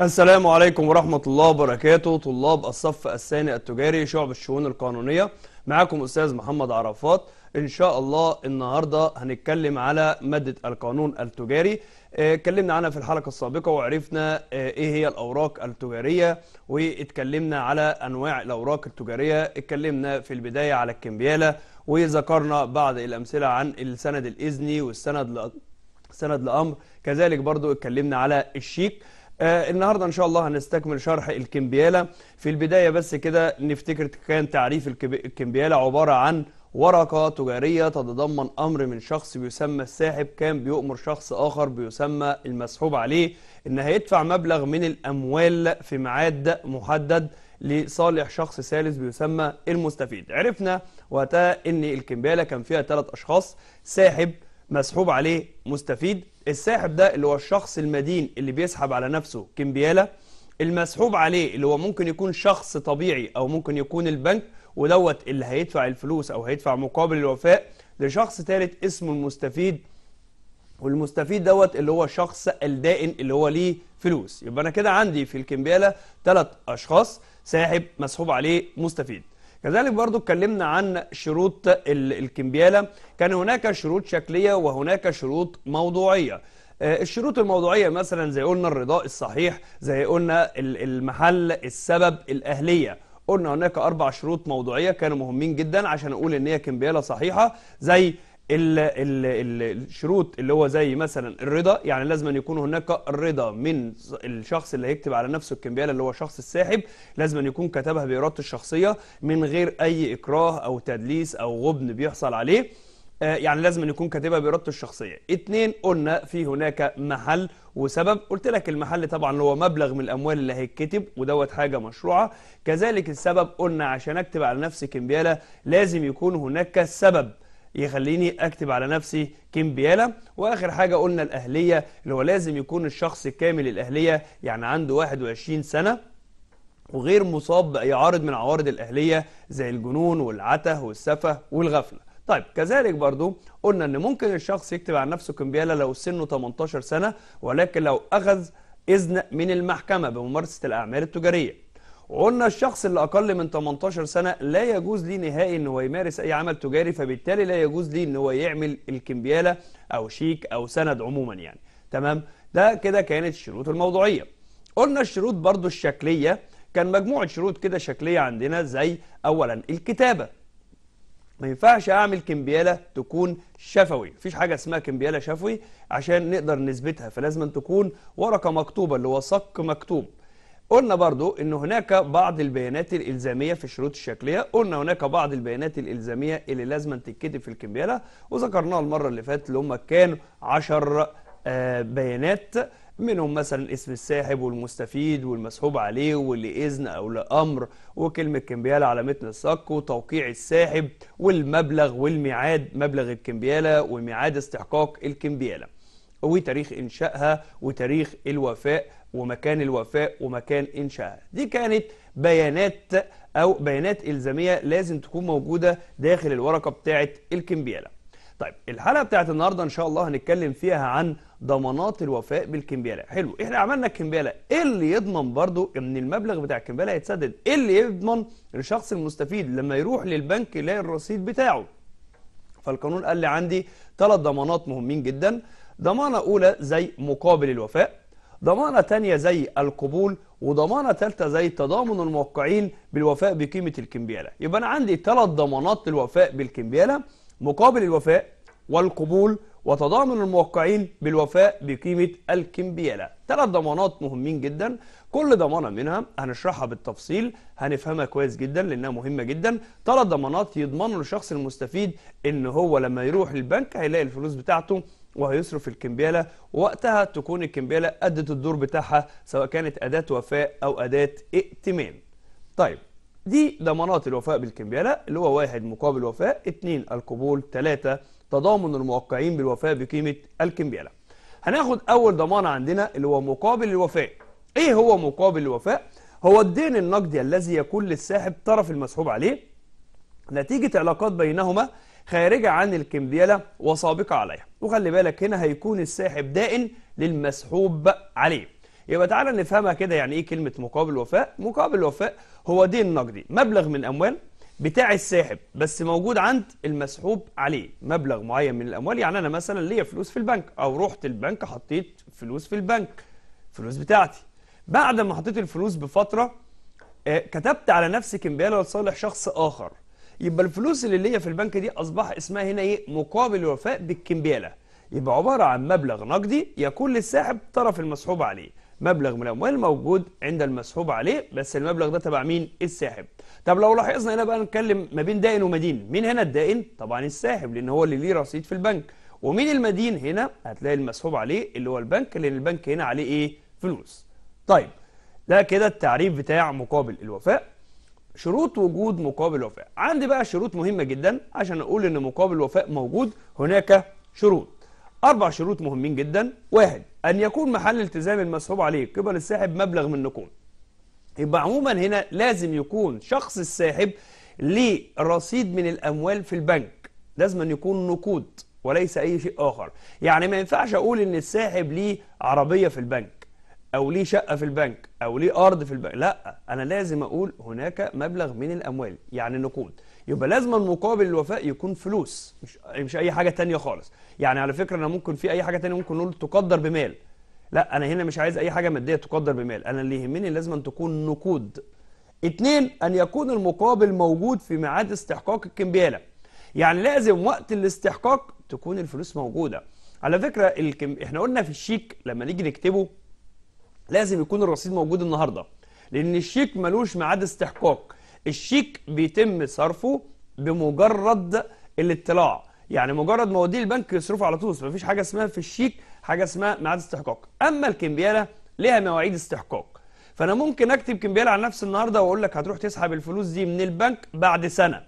السلام عليكم ورحمة الله وبركاته طلاب الصف الثاني التجاري شعب الشؤون القانونية معاكم أستاذ محمد عرفات ان شاء الله النهارده هنتكلم على ماده القانون التجاري آه، اتكلمنا عنها في الحلقه السابقه وعرفنا آه، ايه هي الاوراق التجاريه واتكلمنا على انواع الاوراق التجاريه اتكلمنا في البدايه على الكمبياله وذكرنا بعض الامثله عن السند الاذني والسند ل... سند لامر كذلك برضو اتكلمنا على الشيك آه النهاردة إن شاء الله هنستكمل شرح الكمبيالة في البداية بس كده نفتكر كان تعريف الكمبيالة عبارة عن ورقة تجارية تتضمن أمر من شخص بيسمى الساحب كان بيؤمر شخص آخر بيسمى المسحوب عليه إن هيدفع مبلغ من الأموال في معاد محدد لصالح شخص ثالث بيسمى المستفيد عرفنا وقتها إن الكمبالة كان فيها ثلاث أشخاص ساحب مسحوب عليه مستفيد الساحب ده اللي هو الشخص المدين اللي بيسحب على نفسه كمبيالة المسحوب عليه اللي هو ممكن يكون شخص طبيعي أو ممكن يكون البنك ودوت اللي هيدفع الفلوس او هيدفع مقابل الوفاء لشخص ثالث اسمه المستفيد والمستفيد دوت اللي هو الشخص الدائن اللي هو ليه فلوس يبقى انا كده عندي في الكمبياله ثلاث اشخاص ساحب مسحوب عليه مستفيد كذلك برضو اتكلمنا عن شروط الكمبياله كان هناك شروط شكليه وهناك شروط موضوعيه آه، الشروط الموضوعية مثلا زي قلنا الرضاء الصحيح زي قلنا المحل السبب الأهلية قلنا هناك أربع شروط موضوعية كانوا مهمين جدا عشان أقول إن هي كمبيالة صحيحة زي الـ الـ الشروط اللي هو زي مثلا الرضا يعني لازم أن يكون هناك الرضا من الشخص اللي هيكتب على نفسه الكمبيالة اللي هو شخص الساحب لازم أن يكون كتبها بإرادته الشخصية من غير أي إكراه أو تدليس أو غبن بيحصل عليه آه، يعني لازم أن يكون كاتبها بإرادته الشخصية اتنين قلنا في هناك محل وسبب قلت لك المحل طبعا اللي هو مبلغ من الاموال اللي هيتكتب ودوت حاجه مشروعه كذلك السبب قلنا عشان اكتب على نفسي كمبياله لازم يكون هناك سبب يخليني اكتب على نفسي كيمبيالا واخر حاجه قلنا الاهليه اللي هو لازم يكون الشخص الكامل الاهليه يعني عنده 21 سنه وغير مصاب بأي عارض من عوارض الأهلية زي الجنون والعته والسفة والغفلة طيب كذلك برضو قلنا ان ممكن الشخص يكتب عن نفسه كمبياله لو سنه 18 سنه ولكن لو اخذ اذن من المحكمه بممارسه الاعمال التجاريه وقلنا الشخص اللي أقل من 18 سنة لا يجوز ليه نهائي إن هو يمارس أي عمل تجاري فبالتالي لا يجوز ليه إن هو يعمل الكمبيالة أو شيك أو سند عموما يعني تمام ده كده كانت الشروط الموضوعية قلنا الشروط برضو الشكلية كان مجموعة شروط كده شكلية عندنا زي أولا الكتابة ما ينفعش اعمل كمبياله تكون شفوي مفيش حاجه اسمها كمبياله شفوي عشان نقدر نثبتها فلازم أن تكون ورقه مكتوبه اللي هو صك مكتوب قلنا برضو ان هناك بعض البيانات الالزاميه في الشروط الشكليه قلنا هناك بعض البيانات الالزاميه اللي لازم تتكتب في الكمبياله وذكرناها المره اللي فاتت اللي هم كانوا آه، 10 بيانات منهم مثلا اسم الساحب والمستفيد والمسحوب عليه واللي اذن أو لأمر وكلمة كمبيالة على متن الصك وتوقيع الساحب والمبلغ والميعاد مبلغ الكمبيالة وميعاد استحقاق الكمبيالة وتاريخ إنشائها وتاريخ الوفاء ومكان الوفاء ومكان إنشائها دي كانت بيانات أو بيانات إلزامية لازم تكون موجودة داخل الورقة بتاعة الكمبيالة طيب الحلقه بتاعت النهارده ان شاء الله هنتكلم فيها عن ضمانات الوفاء بالكمبياله حلو احنا عملنا الكمبياله ايه اللي يضمن برضو ان المبلغ بتاع الكمبياله يتسدد ايه اللي يضمن الشخص المستفيد لما يروح للبنك يلاقي الرصيد بتاعه فالقانون قال لي عندي ثلاث ضمانات مهمين جدا ضمانه اولى زي مقابل الوفاء ضمانة تانية زي القبول وضمانة تالتة زي تضامن الموقعين بالوفاء بقيمة الكمبيالة يبقى أنا عندي ثلاث ضمانات للوفاء بالكمبيالة مقابل الوفاء والقبول وتضامن الموقعين بالوفاء بقيمة الكمبيالة ثلاث ضمانات مهمين جدا كل ضمانة منها هنشرحها بالتفصيل هنفهمها كويس جدا لأنها مهمة جدا ثلاث ضمانات يضمنوا للشخص المستفيد إن هو لما يروح البنك هيلاقي الفلوس بتاعته وهيصرف الكمبيالة ووقتها تكون الكمبيالة أدت الدور بتاعها سواء كانت أداة وفاء أو أداة ائتمان طيب دي ضمانات الوفاء بالكمبياله اللي هو واحد مقابل وفاء اثنين القبول ثلاثة تضامن الموقعين بالوفاء بقيمة الكمبياله هناخد أول ضمان عندنا اللي هو مقابل الوفاء إيه هو مقابل الوفاء؟ هو الدين النقدي الذي يكون للساحب طرف المسحوب عليه نتيجة علاقات بينهما خارجة عن الكمبيالة وسابقة عليها وخلي بالك هنا هيكون الساحب دائن للمسحوب عليه يبقى تعالى نفهمها كده يعني إيه كلمة مقابل وفاء مقابل وفاء هو دين نقدي مبلغ من الأموال بتاع الساحب بس موجود عند المسحوب عليه مبلغ معين من الأموال يعني أنا مثلا ليا فلوس في البنك أو رحت البنك حطيت فلوس في البنك فلوس بتاعتي بعد ما حطيت الفلوس بفترة آه، كتبت على نفسي كمبيالة لصالح شخص آخر يبقى الفلوس اللي ليا في البنك دي أصبح اسمها هنا إيه مقابل الوفاء بالكمبيالة يبقى عبارة عن مبلغ نقدي يكون للساحب طرف المسحوب عليه مبلغ من الأموال موجود عند المسحوب عليه بس المبلغ ده تبع مين؟ الساحب طب لو لاحظنا هنا بقى نتكلم ما بين دائن ومدين مين هنا الدائن؟ طبعا الساحب لأن هو اللي ليه رصيد في البنك ومين المدين هنا؟ هتلاقي المسحوب عليه اللي هو البنك لأن البنك هنا عليه إيه؟ فلوس طيب ده كده التعريف بتاع مقابل الوفاء شروط وجود مقابل وفاء عندي بقى شروط مهمة جدا عشان أقول إن مقابل الوفاء موجود هناك شروط أربع شروط مهمين جدا واحد أن يكون محل التزام المسحوب عليه قبل الساحب مبلغ من نقود يبقى عموما هنا لازم يكون شخص الساحب ليه رصيد من الأموال في البنك لازم أن يكون نقود وليس أي شيء آخر يعني ما ينفعش أقول أن الساحب ليه عربية في البنك أو ليه شقة في البنك أو ليه أرض في البنك لا أنا لازم أقول هناك مبلغ من الأموال يعني نقود يبقى لازم مقابل الوفاء يكون فلوس مش مش اي حاجه تانية خالص يعني على فكره انا ممكن في اي حاجه تانية ممكن نقول تقدر بمال لا انا هنا مش عايز اي حاجه ماديه تقدر بمال انا اللي يهمني لازم أن تكون نقود اتنين ان يكون المقابل موجود في ميعاد استحقاق الكمبياله يعني لازم وقت الاستحقاق تكون الفلوس موجوده على فكره الكم... احنا قلنا في الشيك لما نيجي نكتبه لازم يكون الرصيد موجود النهارده لان الشيك ملوش ميعاد استحقاق الشيك بيتم صرفه بمجرد الاطلاع يعني مجرد ما وديه البنك يصرفه على طول مفيش حاجه اسمها في الشيك حاجه اسمها ميعاد استحقاق اما الكمبياله ليها مواعيد استحقاق فانا ممكن اكتب كمبياله على نفس النهارده واقول لك هتروح تسحب الفلوس دي من البنك بعد سنه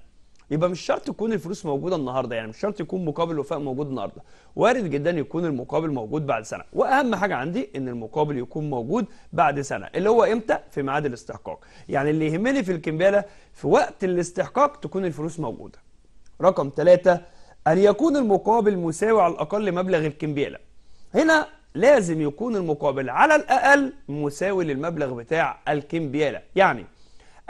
يبقى مش شرط تكون الفلوس موجوده النهارده يعني مش شرط يكون مقابل وفاء موجود النهارده وارد جدا يكون المقابل موجود بعد سنه واهم حاجه عندي ان المقابل يكون موجود بعد سنه اللي هو امتى في ميعاد الاستحقاق يعني اللي يهمني في الكمباله في وقت الاستحقاق تكون الفلوس موجوده رقم ثلاثة ان يكون المقابل مساوي على الاقل مبلغ الكمباله هنا لازم يكون المقابل على الاقل مساوي للمبلغ بتاع الكمبياله يعني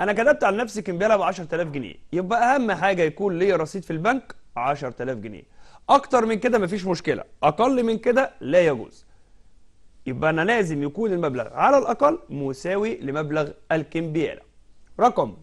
انا كتبت على نفسي كمبيله ب 10000 جنيه يبقى اهم حاجه يكون ليا رصيد في البنك 10000 جنيه اكتر من كده مفيش مشكله اقل من كده لا يجوز يبقى انا لازم يكون المبلغ على الاقل مساوي لمبلغ الكمبياله رقم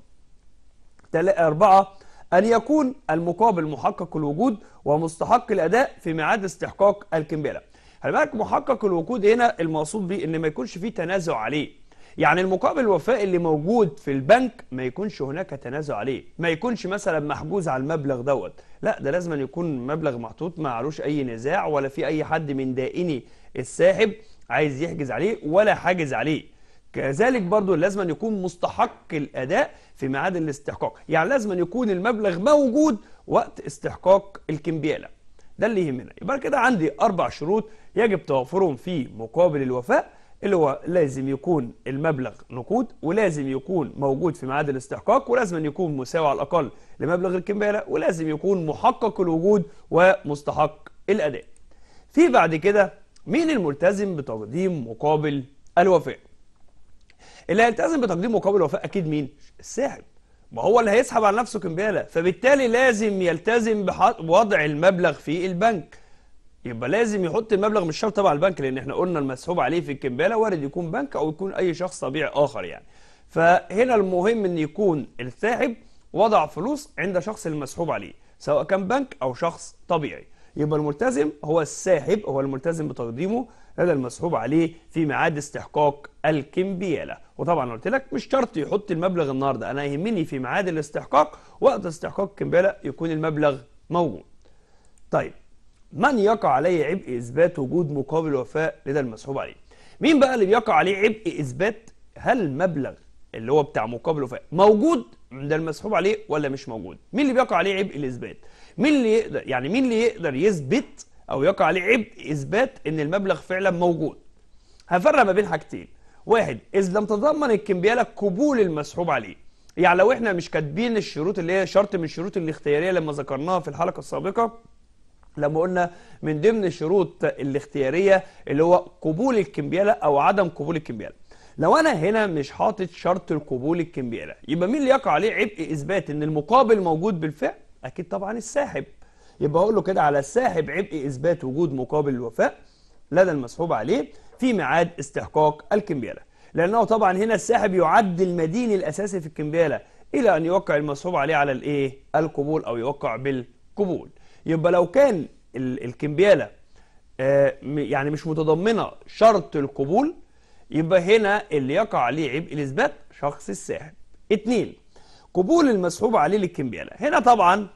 4 أن يكون المقابل محقق الوجود ومستحق الأداء في ميعاد استحقاق الكمبيالة. خلي بالك محقق الوجود هنا المقصود بيه إن ما يكونش فيه تنازع عليه. يعني المقابل الوفاء اللي موجود في البنك ما يكونش هناك تنازع عليه ما يكونش مثلا محجوز على المبلغ دوت لا ده لازم يكون مبلغ محطوط ما علوش اي نزاع ولا في اي حد من دائني الساحب عايز يحجز عليه ولا حاجز عليه كذلك برضو لازم أن يكون مستحق الأداء في ميعاد الاستحقاق يعني لازم أن يكون المبلغ موجود وقت استحقاق الكمبيالة ده اللي يهمنا يبقى كده عندي أربع شروط يجب توفرهم في مقابل الوفاء اللي هو لازم يكون المبلغ نقود ولازم يكون موجود في ميعاد الاستحقاق ولازم يكون مساوي على الأقل لمبلغ الكمبالة ولازم يكون محقق الوجود ومستحق الأداء في بعد كده مين الملتزم بتقديم مقابل الوفاء اللي هيلتزم بتقديم مقابل الوفاء أكيد مين الساحب ما هو اللي هيسحب على نفسه كمبالة فبالتالي لازم يلتزم بوضع المبلغ في البنك يبقى لازم يحط المبلغ مش شرط طبعا البنك لان احنا قلنا المسحوب عليه في الكمباله وارد يكون بنك او يكون اي شخص طبيعي اخر يعني فهنا المهم ان يكون الساحب وضع فلوس عند شخص المسحوب عليه سواء كان بنك او شخص طبيعي يبقى الملتزم هو الساحب هو الملتزم بتقديمه لدى المسحوب عليه في ميعاد استحقاق الكمبياله وطبعا قلت لك مش شرط يحط المبلغ النهارده انا يهمني في ميعاد الاستحقاق وقت استحقاق الكمبياله يكون المبلغ موجود طيب من يقع عليه عبء إثبات وجود مقابل وفاء لدى المسحوب عليه مين بقى اللي بيقع عليه عبء إثبات هل المبلغ اللي هو بتاع مقابل وفاء موجود عند المسحوب عليه ولا مش موجود مين اللي بيقع عليه عبء الإثبات مين اللي يقدر يعني مين اللي يقدر يثبت أو يقع عليه عبء إثبات إن المبلغ فعلا موجود هفرق ما بين حاجتين واحد إذ لم تتضمن الكمبيالة قبول المسحوب عليه يعني لو احنا مش كاتبين الشروط اللي هي شرط من الشروط الاختياريه لما ذكرناها في الحلقه السابقه لما قلنا من ضمن الشروط الاختيارية اللي هو قبول الكمبيالة أو عدم قبول الكمبيالة لو أنا هنا مش حاطط شرط القبول الكمبيالة يبقى مين اللي يقع عليه عبء إثبات إن المقابل موجود بالفعل؟ أكيد طبعا الساحب يبقى أقول له كده على الساحب عبء إثبات وجود مقابل الوفاء لدى المسحوب عليه في ميعاد استحقاق الكمبيالة لأنه طبعا هنا الساحب يعد المدين الأساسي في الكمبيالة إلى أن يوقع المسحوب عليه على الإيه؟ القبول أو يوقع بالقبول يبقى لو كان الكمبياله آه، يعني مش متضمنه شرط القبول يبقى هنا اللي يقع عليه عبء الاثبات شخص الساحب اتنين قبول المسحوب عليه للكمبياله هنا طبعا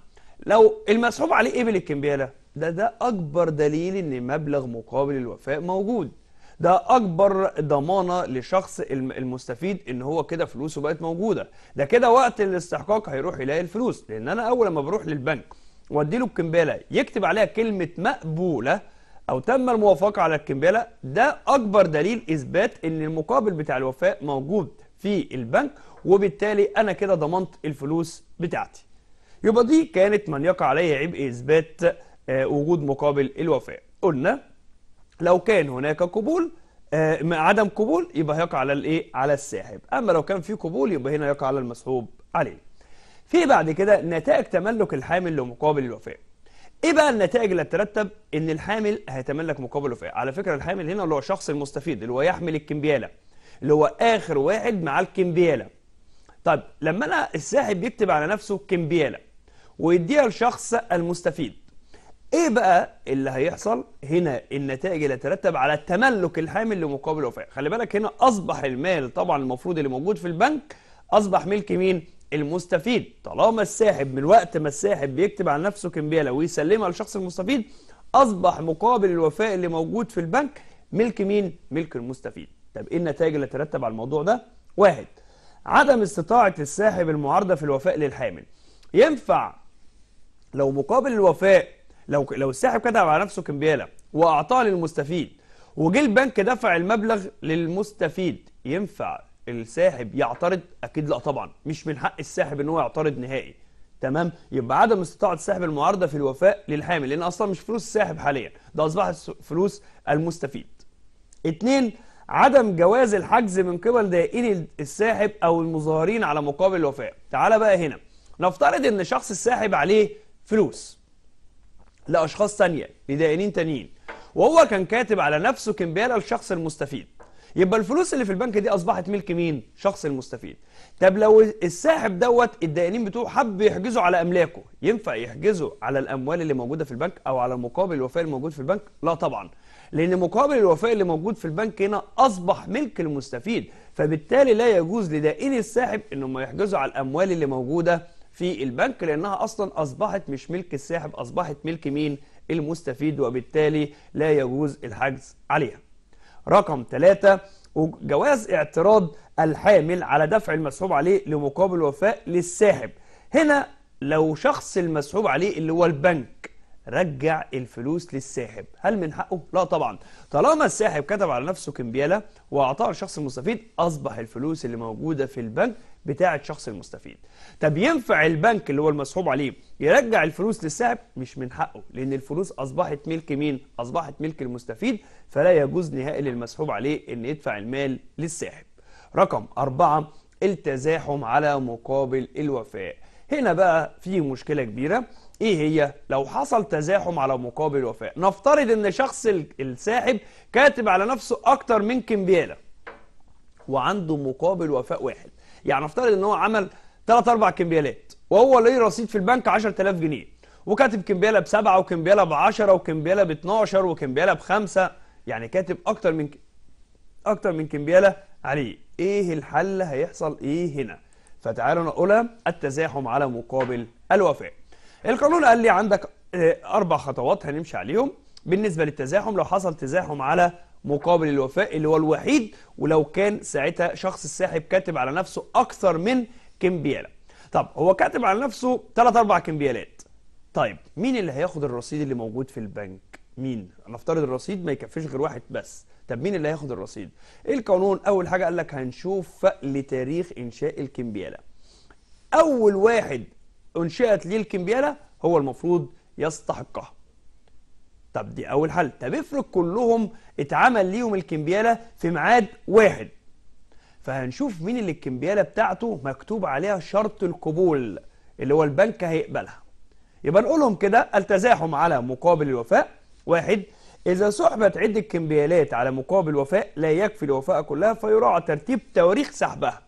لو المسحوب عليه قبل الكمبياله ده ده اكبر دليل ان مبلغ مقابل الوفاء موجود ده اكبر ضمانه لشخص المستفيد ان هو كده فلوسه بقت موجوده ده كده وقت الاستحقاق هيروح يلاقي الفلوس لان انا اول ما بروح للبنك واديله الكمبالة يكتب عليها كلمه مقبوله او تم الموافقه على الكمبالة ده اكبر دليل اثبات ان المقابل بتاع الوفاء موجود في البنك وبالتالي انا كده ضمنت الفلوس بتاعتي يبقى دي كانت من يقع عليه عبء اثبات آه، وجود مقابل الوفاء قلنا لو كان هناك قبول آه عدم قبول يبقى هيقع على الايه على الساحب اما لو كان في قبول يبقى هنا يقع على المسحوب عليه في بعد كده نتائج تملك الحامل لمقابل الوفاء ايه بقى النتائج اللي هتترتب ان الحامل هيتملك مقابل الوفاء على فكره الحامل هنا اللي هو الشخص المستفيد اللي هو يحمل الكمبياله اللي هو اخر واحد معاه الكمبياله طب لما انا الساحب بيكتب على نفسه كمبياله ويديها لشخص المستفيد ايه بقى اللي هيحصل هنا النتائج اللي ترتب على تملك الحامل لمقابل الوفاء خلي بالك هنا اصبح المال طبعا المفروض اللي موجود في البنك اصبح ملك مين المستفيد طالما الساحب من وقت ما الساحب بيكتب على نفسه كمبياله ويسلمها لشخص المستفيد أصبح مقابل الوفاء اللي موجود في البنك ملك مين؟ ملك المستفيد طب إيه النتائج اللي ترتب على الموضوع ده؟ واحد عدم استطاعة الساحب المعارضة في الوفاء للحامل ينفع لو مقابل الوفاء لو لو الساحب كتب على نفسه كمبياله واعطاه للمستفيد وجه البنك دفع المبلغ للمستفيد ينفع الساحب يعترض اكيد لا طبعا مش من حق الساحب ان هو يعترض نهائي تمام يبقى عدم استطاعه الساحب المعارضه في الوفاء للحامل لان اصلا مش فلوس الساحب حاليا ده اصبحت فلوس المستفيد اتنين عدم جواز الحجز من قبل دائني الساحب او المظاهرين على مقابل الوفاء تعال بقى هنا نفترض ان شخص الساحب عليه فلوس لاشخاص ثانيه لدائنين تانيين وهو كان كاتب على نفسه كمبياله للشخص المستفيد يبقى الفلوس اللي في البنك دي اصبحت ملك مين شخص المستفيد طب لو الساحب دوت الدائنين بتوعه حب يحجزوا على املاكه ينفع يحجزوا على الاموال اللي موجوده في البنك او على مقابل الوفاء الموجود في البنك لا طبعا لان مقابل الوفاء اللي موجود في البنك هنا اصبح ملك المستفيد فبالتالي لا يجوز لدائني الساحب انهم يحجزوا على الاموال اللي موجوده في البنك لانها اصلا اصبحت مش ملك الساحب اصبحت ملك مين المستفيد وبالتالي لا يجوز الحجز عليها رقم 3 جواز اعتراض الحامل على دفع المسحوب عليه لمقابل وفاء للساحب هنا لو شخص المسحوب عليه اللي هو البنك رجع الفلوس للساحب هل من حقه؟ لا طبعا طالما الساحب كتب على نفسه كمبيالة وأعطاها الشخص المستفيد أصبح الفلوس اللي موجودة في البنك بتاعه الشخص المستفيد طب ينفع البنك اللي هو المسحوب عليه يرجع الفلوس للسحب مش من حقه لان الفلوس اصبحت ملك مين اصبحت ملك المستفيد فلا يجوز نهائي للمسحوب عليه ان يدفع المال للساحب رقم أربعة التزاحم على مقابل الوفاء هنا بقى في مشكلة كبيرة ايه هي لو حصل تزاحم على مقابل وفاء نفترض ان شخص الساحب كاتب على نفسه اكتر من كمبيالة وعنده مقابل وفاء واحد يعني افترض ان هو عمل 3 4 كمبيالات وهو ليه رصيد في البنك 10000 جنيه وكاتب كمبياله بسبعه وكمبياله ب 10 وكمبياله ب 12 وكمبياله بخمسه يعني كاتب اكتر من اكتر من كمبياله عليه ايه الحل هيحصل ايه هنا فتعالوا نقولها التزاحم على مقابل الوفاء القانون قال لي عندك آه، اربع خطوات هنمشي عليهم بالنسبه للتزاحم لو حصل تزاحم على مقابل الوفاء اللي هو الوحيد ولو كان ساعتها شخص الساحب كاتب على نفسه أكثر من كمبياله طب هو كاتب على نفسه 3 أربع كمبيالات طيب مين اللي هياخد الرصيد اللي موجود في البنك مين نفترض الرصيد ما يكفيش غير واحد بس طب مين اللي هياخد الرصيد ايه القانون اول حاجه قال لك هنشوف لتاريخ انشاء الكمبياله اول واحد انشات ليه الكمبياله هو المفروض يستحقها طب دي أول حل طب افرض كلهم اتعمل ليهم الكمبيالة في ميعاد واحد فهنشوف مين اللي الكمبيالة بتاعته مكتوب عليها شرط القبول اللي هو البنك هيقبلها يبقى نقولهم كده التزاحم على مقابل الوفاء واحد إذا سحبت عدة كمبيالات على مقابل وفاء لا يكفي الوفاء كلها فيراعى ترتيب تواريخ سحبها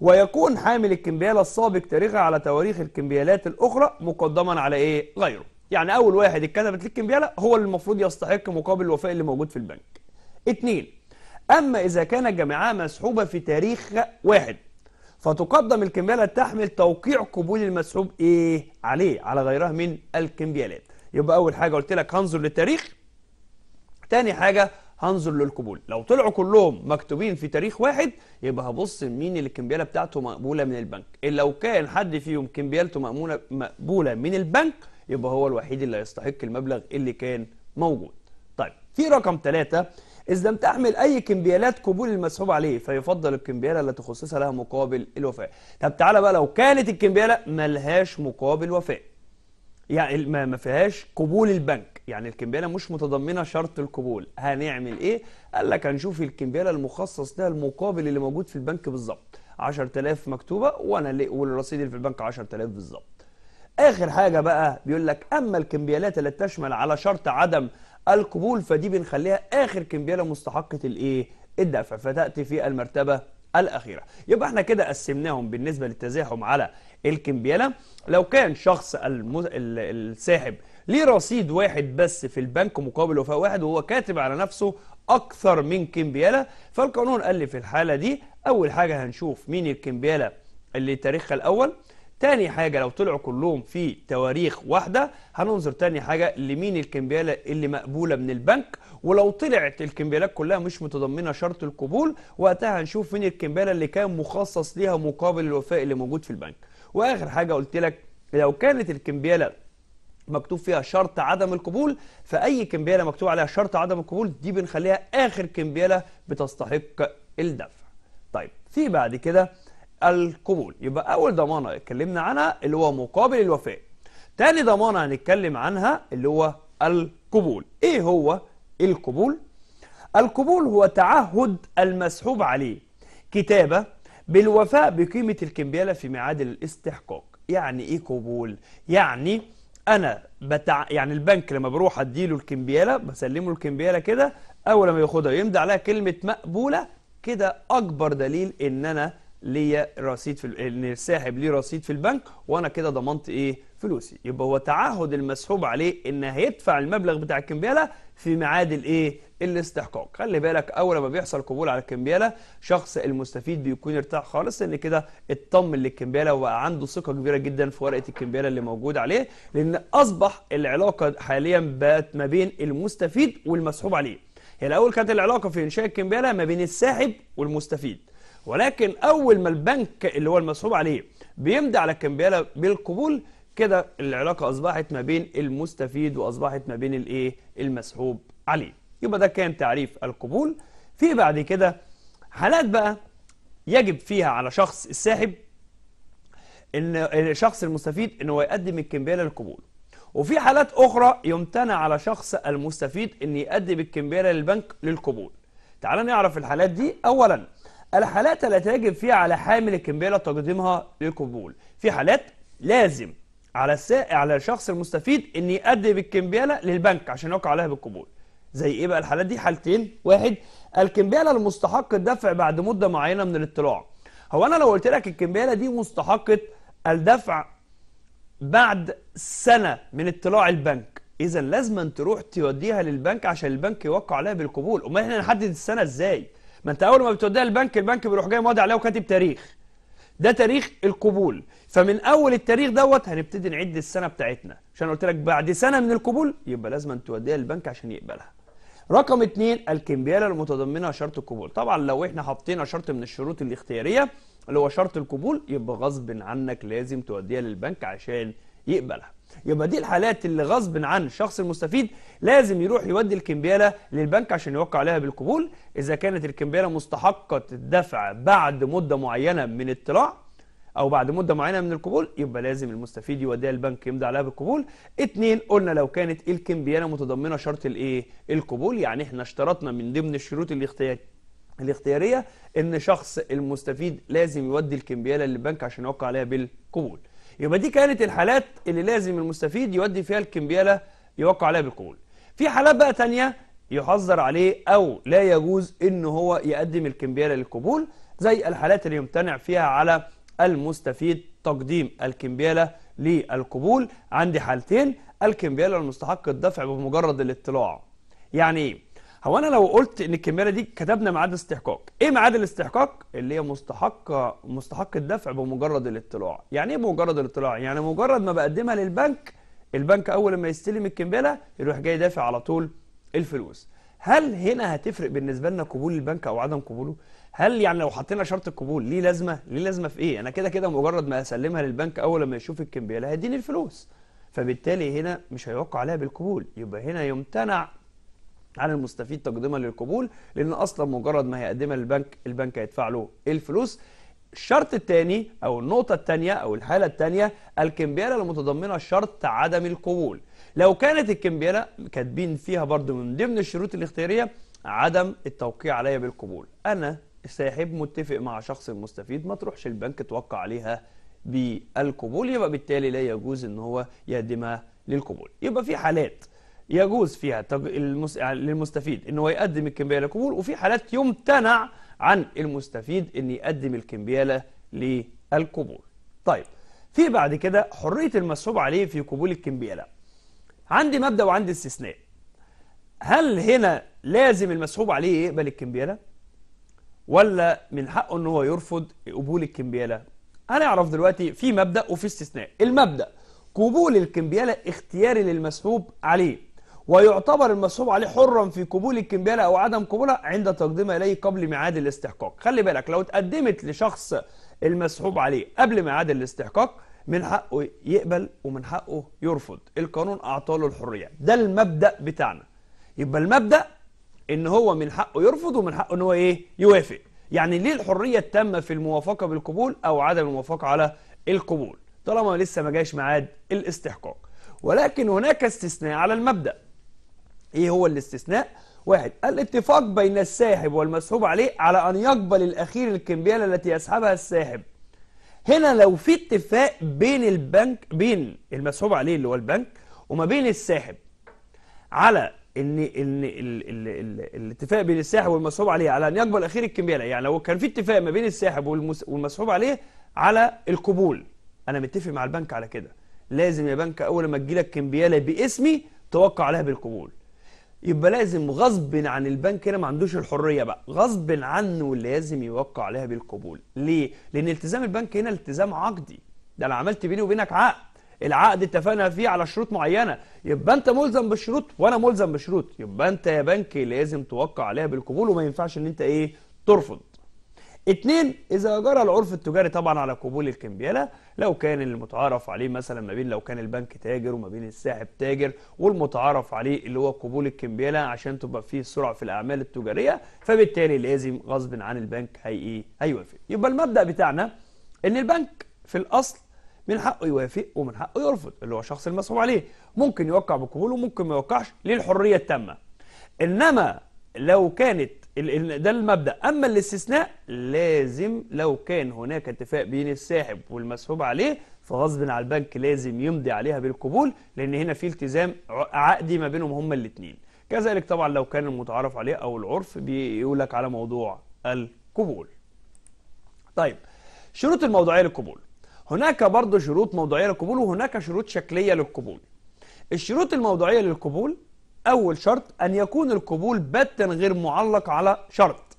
ويكون حامل الكمبيالة السابق تاريخها على تواريخ الكمبيالات الأخرى مقدما على إيه؟ غيره يعني اول واحد اتكتبت للكمبياله هو اللي المفروض يستحق مقابل الوفاء اللي موجود في البنك اتنين اما اذا كان جامعة مسحوبه في تاريخ واحد فتقدم الكمبياله تحمل توقيع قبول المسحوب ايه عليه على غيرها من الكمبيالات يبقى اول حاجه قلت لك هنظر للتاريخ تاني حاجه هنظر للقبول لو طلعوا كلهم مكتوبين في تاريخ واحد يبقى هبص مين اللي الكمبياله بتاعته مقبوله من البنك لو كان حد فيهم كمبيالته مقبوله من البنك يبقى هو الوحيد اللي هيستحق المبلغ اللي كان موجود طيب في رقم ثلاثة إذا لم تحمل أي كمبيالات قبول المسحوب عليه فيفضل الكمبيالة التي تخصصها لها مقابل الوفاء طب تعالى بقى لو كانت الكمبيالة ملهاش مقابل وفاء يعني ما فيهاش قبول البنك يعني الكمبياله مش متضمنه شرط القبول هنعمل ايه قال لك هنشوف الكمبياله المخصص لها المقابل اللي موجود في البنك بالظبط 10000 مكتوبه وانا والرصيد اللي في البنك 10000 بالظبط آخر حاجة بقى بيقول لك أما الكمبيالات التي تشمل على شرط عدم القبول فدي بنخليها آخر كمبيالة مستحقة الإيه؟ الدفع فتأتي في المرتبة الأخيرة يبقى احنا كده قسمناهم بالنسبة للتزاحم على الكمبيالة لو كان شخص المز... الساحب ليه رصيد واحد بس في البنك مقابل وفاء واحد وهو كاتب على نفسه أكثر من كمبيالة فالقانون قال لي في الحالة دي أول حاجة هنشوف مين الكمبيالة اللي تاريخها الأول تاني حاجة لو طلعوا كلهم في تواريخ واحدة هننظر تاني حاجة لمين الكمبيالة اللي مقبولة من البنك ولو طلعت الكمبيالات كلها مش متضمنة شرط القبول وقتها هنشوف مين الكمبيالة اللي كان مخصص ليها مقابل الوفاء اللي موجود في البنك وآخر حاجة قلت لك لو كانت الكمبيالة مكتوب فيها شرط عدم القبول فأي كمبيالة مكتوب عليها شرط عدم القبول دي بنخليها آخر كمبيالة بتستحق الدفع طيب في بعد كده القبول يبقى أول ضمانة اتكلمنا عنها اللي هو مقابل الوفاء تاني ضمانة هنتكلم عنها اللي هو القبول إيه هو القبول؟ القبول هو تعهد المسحوب عليه كتابة بالوفاء بقيمة الكمبيالة في ميعاد الاستحقاق يعني إيه قبول؟ يعني أنا بتع... يعني البنك لما بروح أديله الكمبيالة بسلمه الكمبيالة كده أول ما ياخدها يمضي عليها كلمة مقبولة كده أكبر دليل إن أنا ليا رصيد في ان الساحب ليه رصيد في البنك وانا كده ضمنت ايه فلوسي يبقى هو تعهد المسحوب عليه ان هيدفع المبلغ بتاع الكمبياله في ميعاد الايه الاستحقاق خلي بالك اول ما بيحصل قبول على الكمبياله شخص المستفيد بيكون ارتاح خالص لان كده اطمن للكمبياله وبقى عنده ثقه كبيره جدا في ورقه الكمبياله اللي موجود عليه لان اصبح العلاقه حاليا بقت ما بين المستفيد والمسحوب عليه هي الاول كانت العلاقه في انشاء الكمبياله ما بين الساحب والمستفيد ولكن أول ما البنك اللي هو المسحوب عليه بيمضي على الكمبياله بالقبول كده العلاقة أصبحت ما بين المستفيد وأصبحت ما بين الإيه المسحوب عليه يبقى ده كان تعريف القبول في بعد كده حالات بقى يجب فيها على شخص الساحب ان شخص المستفيد ان هو يقدم الكمبياله للقبول وفي حالات اخرى يمتنع على شخص المستفيد ان يقدم الكمبياله للبنك للقبول تعال نعرف الحالات دي اولا الحالات التي يجب فيها على حامل الكمبيالة تقديمها للقبول في حالات لازم على السائق على الشخص المستفيد ان يقدم الكمبيالة للبنك عشان يوقع عليها بالقبول زي ايه بقى الحالات دي حالتين واحد الكمبيالة المستحق الدفع بعد مده معينه من الاطلاع هو انا لو قلت لك الكمبيالة دي مستحقه الدفع بعد سنه من اطلاع البنك اذا لازم تروح توديها للبنك عشان البنك يوقع عليها بالقبول امال احنا نحدد السنه ازاي ما انت اول ما بتوديها البنك البنك بيروح جاي مواضي عليها وكاتب تاريخ ده تاريخ القبول فمن اول التاريخ دوت هنبتدي نعد السنه بتاعتنا عشان قلت لك بعد سنه من القبول يبقى لازم توديها للبنك عشان يقبلها رقم اثنين الكمبياله المتضمنه شرط القبول طبعا لو احنا حاطين شرط من الشروط الاختياريه اللي هو شرط القبول يبقى غصب عنك لازم توديها للبنك عشان يقبلها يبقى دي الحالات اللي غصب عن الشخص المستفيد لازم يروح يودي الكمبياله للبنك عشان يوقع عليها بالقبول اذا كانت الكمبياله مستحقه الدفع بعد مده معينه من اطلاع او بعد مده معينه من القبول يبقى لازم المستفيد يوديها البنك يمضي عليها بالقبول اتنين قلنا لو كانت الكمبياله متضمنه شرط الايه القبول يعني احنا اشترطنا من ضمن الشروط الاختياريه الاختياريه ان شخص المستفيد لازم يودي الكمبياله للبنك عشان يوقع عليها بالقبول يبقى دي كانت الحالات اللي لازم المستفيد يودي فيها الكمبياله يوقع عليها بالقبول في حالات بقى تانية يحذر عليه او لا يجوز ان هو يقدم الكمبياله للقبول زي الحالات اللي يمتنع فيها على المستفيد تقديم الكمبياله للقبول عندي حالتين الكمبياله المستحق الدفع بمجرد الاطلاع يعني ايه هو انا لو قلت ان الكماله دي كتبنا ميعاد استحقاق ايه ميعاد الاستحقاق اللي هي مستحقه مستحق الدفع بمجرد الاطلاع يعني ايه بمجرد الاطلاع يعني مجرد ما بقدمها للبنك البنك اول ما يستلم الكمبله يروح جاي دافع على طول الفلوس هل هنا هتفرق بالنسبه لنا قبول البنك او عدم قبوله هل يعني لو حطينا شرط القبول ليه لازمه ليه لازمه في ايه انا كده كده مجرد ما اسلمها للبنك اول ما يشوف الكمبياله هيديني الفلوس فبالتالي هنا مش هيوقع عليها بالقبول يبقى هنا يمتنع على المستفيد تقديما للقبول لان اصلا مجرد ما هيقدمها للبنك البنك هيدفع له الفلوس الشرط الثاني او النقطه الثانيه او الحاله الثانيه الكمبياله المتضمنه شرط عدم القبول لو كانت الكمبياله كاتبين فيها برضو من ضمن الشروط الاختياريه عدم التوقيع عليا بالقبول انا ساحب متفق مع شخص المستفيد ما تروحش البنك توقع عليها بالقبول يبقى بالتالي لا يجوز ان هو يقدمها للقبول يبقى في حالات يجوز فيها للمستفيد ان هو يقدم الكمبياله للقبول وفي حالات يمتنع عن المستفيد ان يقدم الكمبياله للقبول طيب في بعد كده حريه المسحوب عليه في قبول الكمبياله عندي مبدا وعندي استثناء هل هنا لازم المسحوب عليه يقبل الكمبياله ولا من حقه ان هو يرفض قبول الكمبياله هنعرف دلوقتي في مبدا وفي استثناء المبدا قبول الكمبياله اختياري للمسحوب عليه ويعتبر المسحوب عليه حرا في قبول الكمبياله او عدم قبولها عند تقديمها اليه قبل ميعاد الاستحقاق خلي بالك لو اتقدمت لشخص المسحوب عليه قبل ميعاد الاستحقاق من حقه يقبل ومن حقه يرفض القانون اعطاله الحريه ده المبدا بتاعنا يبقى المبدا ان هو من حقه يرفض ومن حقه ان هو ايه يوافق يعني ليه الحريه التامه في الموافقه بالقبول او عدم الموافقه على القبول طالما لسه ما جاش ميعاد الاستحقاق ولكن هناك استثناء على المبدا إيه هو الاستثناء؟ واحد الاتفاق بين الساحب والمسحوب عليه على أن يقبل الأخير الكمبيالة التي يسحبها الساحب هنا لو في اتفاق بين البنك بين المسحوب عليه اللي هو البنك وما بين الساحب على ان ان ال ال ال الاتفاق بين الساحب والمسحوب عليه على ان يقبل اخير الكمبياله يعني لو كان في اتفاق ما بين الساحب والمسحوب عليه على القبول انا متفق مع البنك على كده لازم يا بنك اول ما تجيلك كمبياله باسمي توقع عليها بالقبول يبقى لازم غصب عن البنك هنا ما عندوش الحريه بقى غصب عنه لازم يوقع عليها بالقبول ليه لان التزام البنك هنا التزام عقدي ده انا عملت بيني وبينك عقد العقد اتفقنا فيه على شروط معينه يبقى انت ملزم بالشروط وانا ملزم بشروط يبقى انت يا بنك لازم توقع عليها بالقبول وما ينفعش ان انت ايه ترفض اتنين إذا جرى العرف التجاري طبعا على قبول الكمبيالة لو كان المتعارف عليه مثلا ما بين لو كان البنك تاجر وما بين الساحب تاجر والمتعارف عليه اللي هو قبول الكمبيالة عشان تبقى فيه سرعة في الأعمال التجارية فبالتالي لازم غصب عن البنك هي ايه هيوافق يبقى المبدأ بتاعنا إن البنك في الأصل من حقه يوافق ومن حقه يرفض اللي هو الشخص المسؤول عليه ممكن يوقع بقبوله وممكن ما يوقعش للحريه التامة إنما لو كانت ده المبدأ أما الاستثناء لازم لو كان هناك اتفاق بين الساحب والمسحوب عليه فغصب على البنك لازم يمضي عليها بالقبول لأن هنا في التزام عقدي ما بينهم هما الاثنين كذلك طبعا لو كان المتعارف عليه أو العرف بيقولك على موضوع القبول طيب شروط الموضوعية للقبول هناك برضه شروط موضوعية للقبول وهناك شروط شكلية للقبول الشروط الموضوعية للقبول أول شرط أن يكون القبول باتا غير معلق على شرط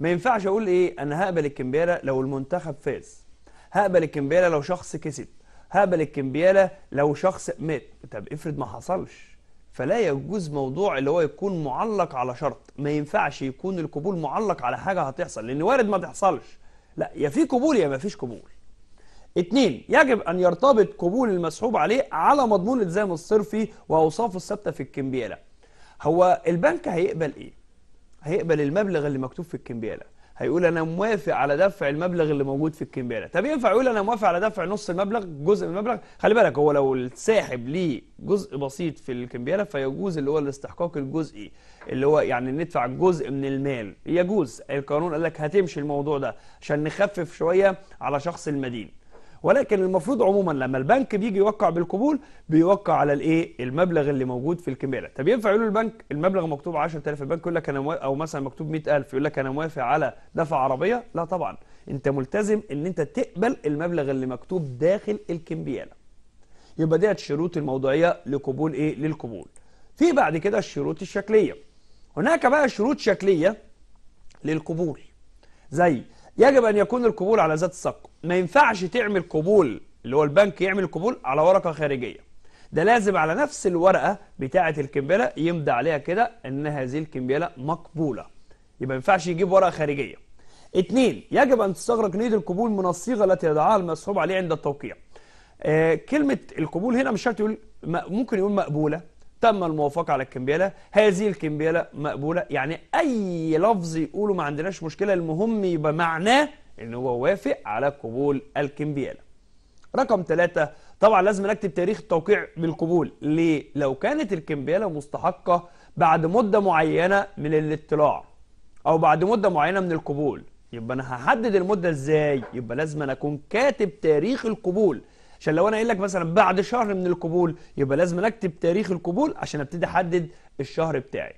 ما ينفعش أقول إيه أنا هقبل الكمبيالة لو المنتخب فاز هقبل الكمبيالة لو شخص كسب هقبل الكمبيالة لو شخص مات طب افرض ما حصلش فلا يجوز موضوع اللي هو يكون معلق على شرط ما ينفعش يكون القبول معلق على حاجة هتحصل لأن وارد ما تحصلش لا يا في قبول يا ما فيش قبول اثنين يجب أن يرتبط قبول المسحوب عليه على مضمون الزام الصرفي وأوصافه الثابتة في الكمبيالة هو البنك هيقبل إيه؟ هيقبل المبلغ اللي مكتوب في الكمبيالة هيقول أنا موافق على دفع المبلغ اللي موجود في الكمبيالة طب ينفع يقول أنا موافق على دفع نص المبلغ جزء من المبلغ خلي بالك هو لو الساحب ليه جزء بسيط في الكمبيالة فيجوز اللي هو الاستحقاق الجزئي اللي هو يعني ندفع جزء من المال يجوز القانون قال لك هتمشي الموضوع ده عشان نخفف شوية على شخص المدين ولكن المفروض عموما لما البنك بيجي يوقع بالقبول بيوقع على الايه المبلغ اللي موجود في الكماله طب ينفع يقول البنك المبلغ مكتوب 10000 البنك يقول لك انا مو... او مثلا مكتوب 100000 يقول لك انا موافق على دفع عربيه لا طبعا انت ملتزم ان انت تقبل المبلغ اللي مكتوب داخل الكمبياله يبقى ديت الشروط الموضوعيه لقبول ايه للقبول في بعد كده الشروط الشكليه هناك بقى شروط شكليه للقبول زي يجب أن يكون القبول على ذات الساق ما ينفعش تعمل قبول اللي هو البنك يعمل قبول على ورقة خارجية ده لازم على نفس الورقة بتاعة الكمبيلة يمضي عليها كده إن هذه الكمبيلة مقبولة يبقى ما ينفعش يجيب ورقة خارجية اثنين يجب أن تستغرق نية القبول من الصيغة التي يضعها المسحوب عليه عند التوقيع آه كلمة القبول هنا مش شرط يقول ممكن يقول مقبولة تم الموافقة على الكمبيالة هذه الكمبيالة مقبولة يعني أي لفظ يقوله ما عندناش مشكلة المهم يبقى معناه إن هو وافق على قبول الكمبيالة رقم ثلاثة طبعا لازم نكتب تاريخ التوقيع بالقبول ليه؟ لو كانت الكمبيالة مستحقة بعد مدة معينة من الاطلاع أو بعد مدة معينة من القبول يبقى أنا هحدد المدة إزاي؟ يبقى لازم أنا أكون كاتب تاريخ القبول عشان لو انا قايل لك مثلا بعد شهر من القبول يبقى لازم اكتب تاريخ القبول عشان ابتدي احدد الشهر بتاعي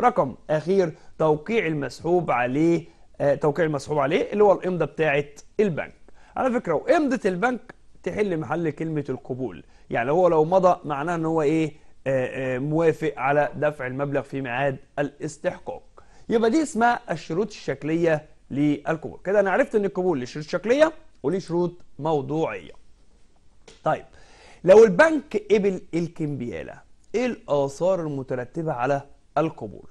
رقم اخير توقيع المسحوب عليه آه توقيع المسحوب عليه اللي هو الامضه بتاعه البنك على فكره وامضه البنك تحل محل كلمه القبول يعني هو لو مضى معناه ان هو ايه آه آه موافق على دفع المبلغ في ميعاد الاستحقاق يبقى دي اسمها الشروط الشكليه للقبول كده انا عرفت ان القبول له شروط شكليه وليه شروط موضوعيه طيب لو البنك قبل الكمبياله ايه الاثار المترتبه على القبول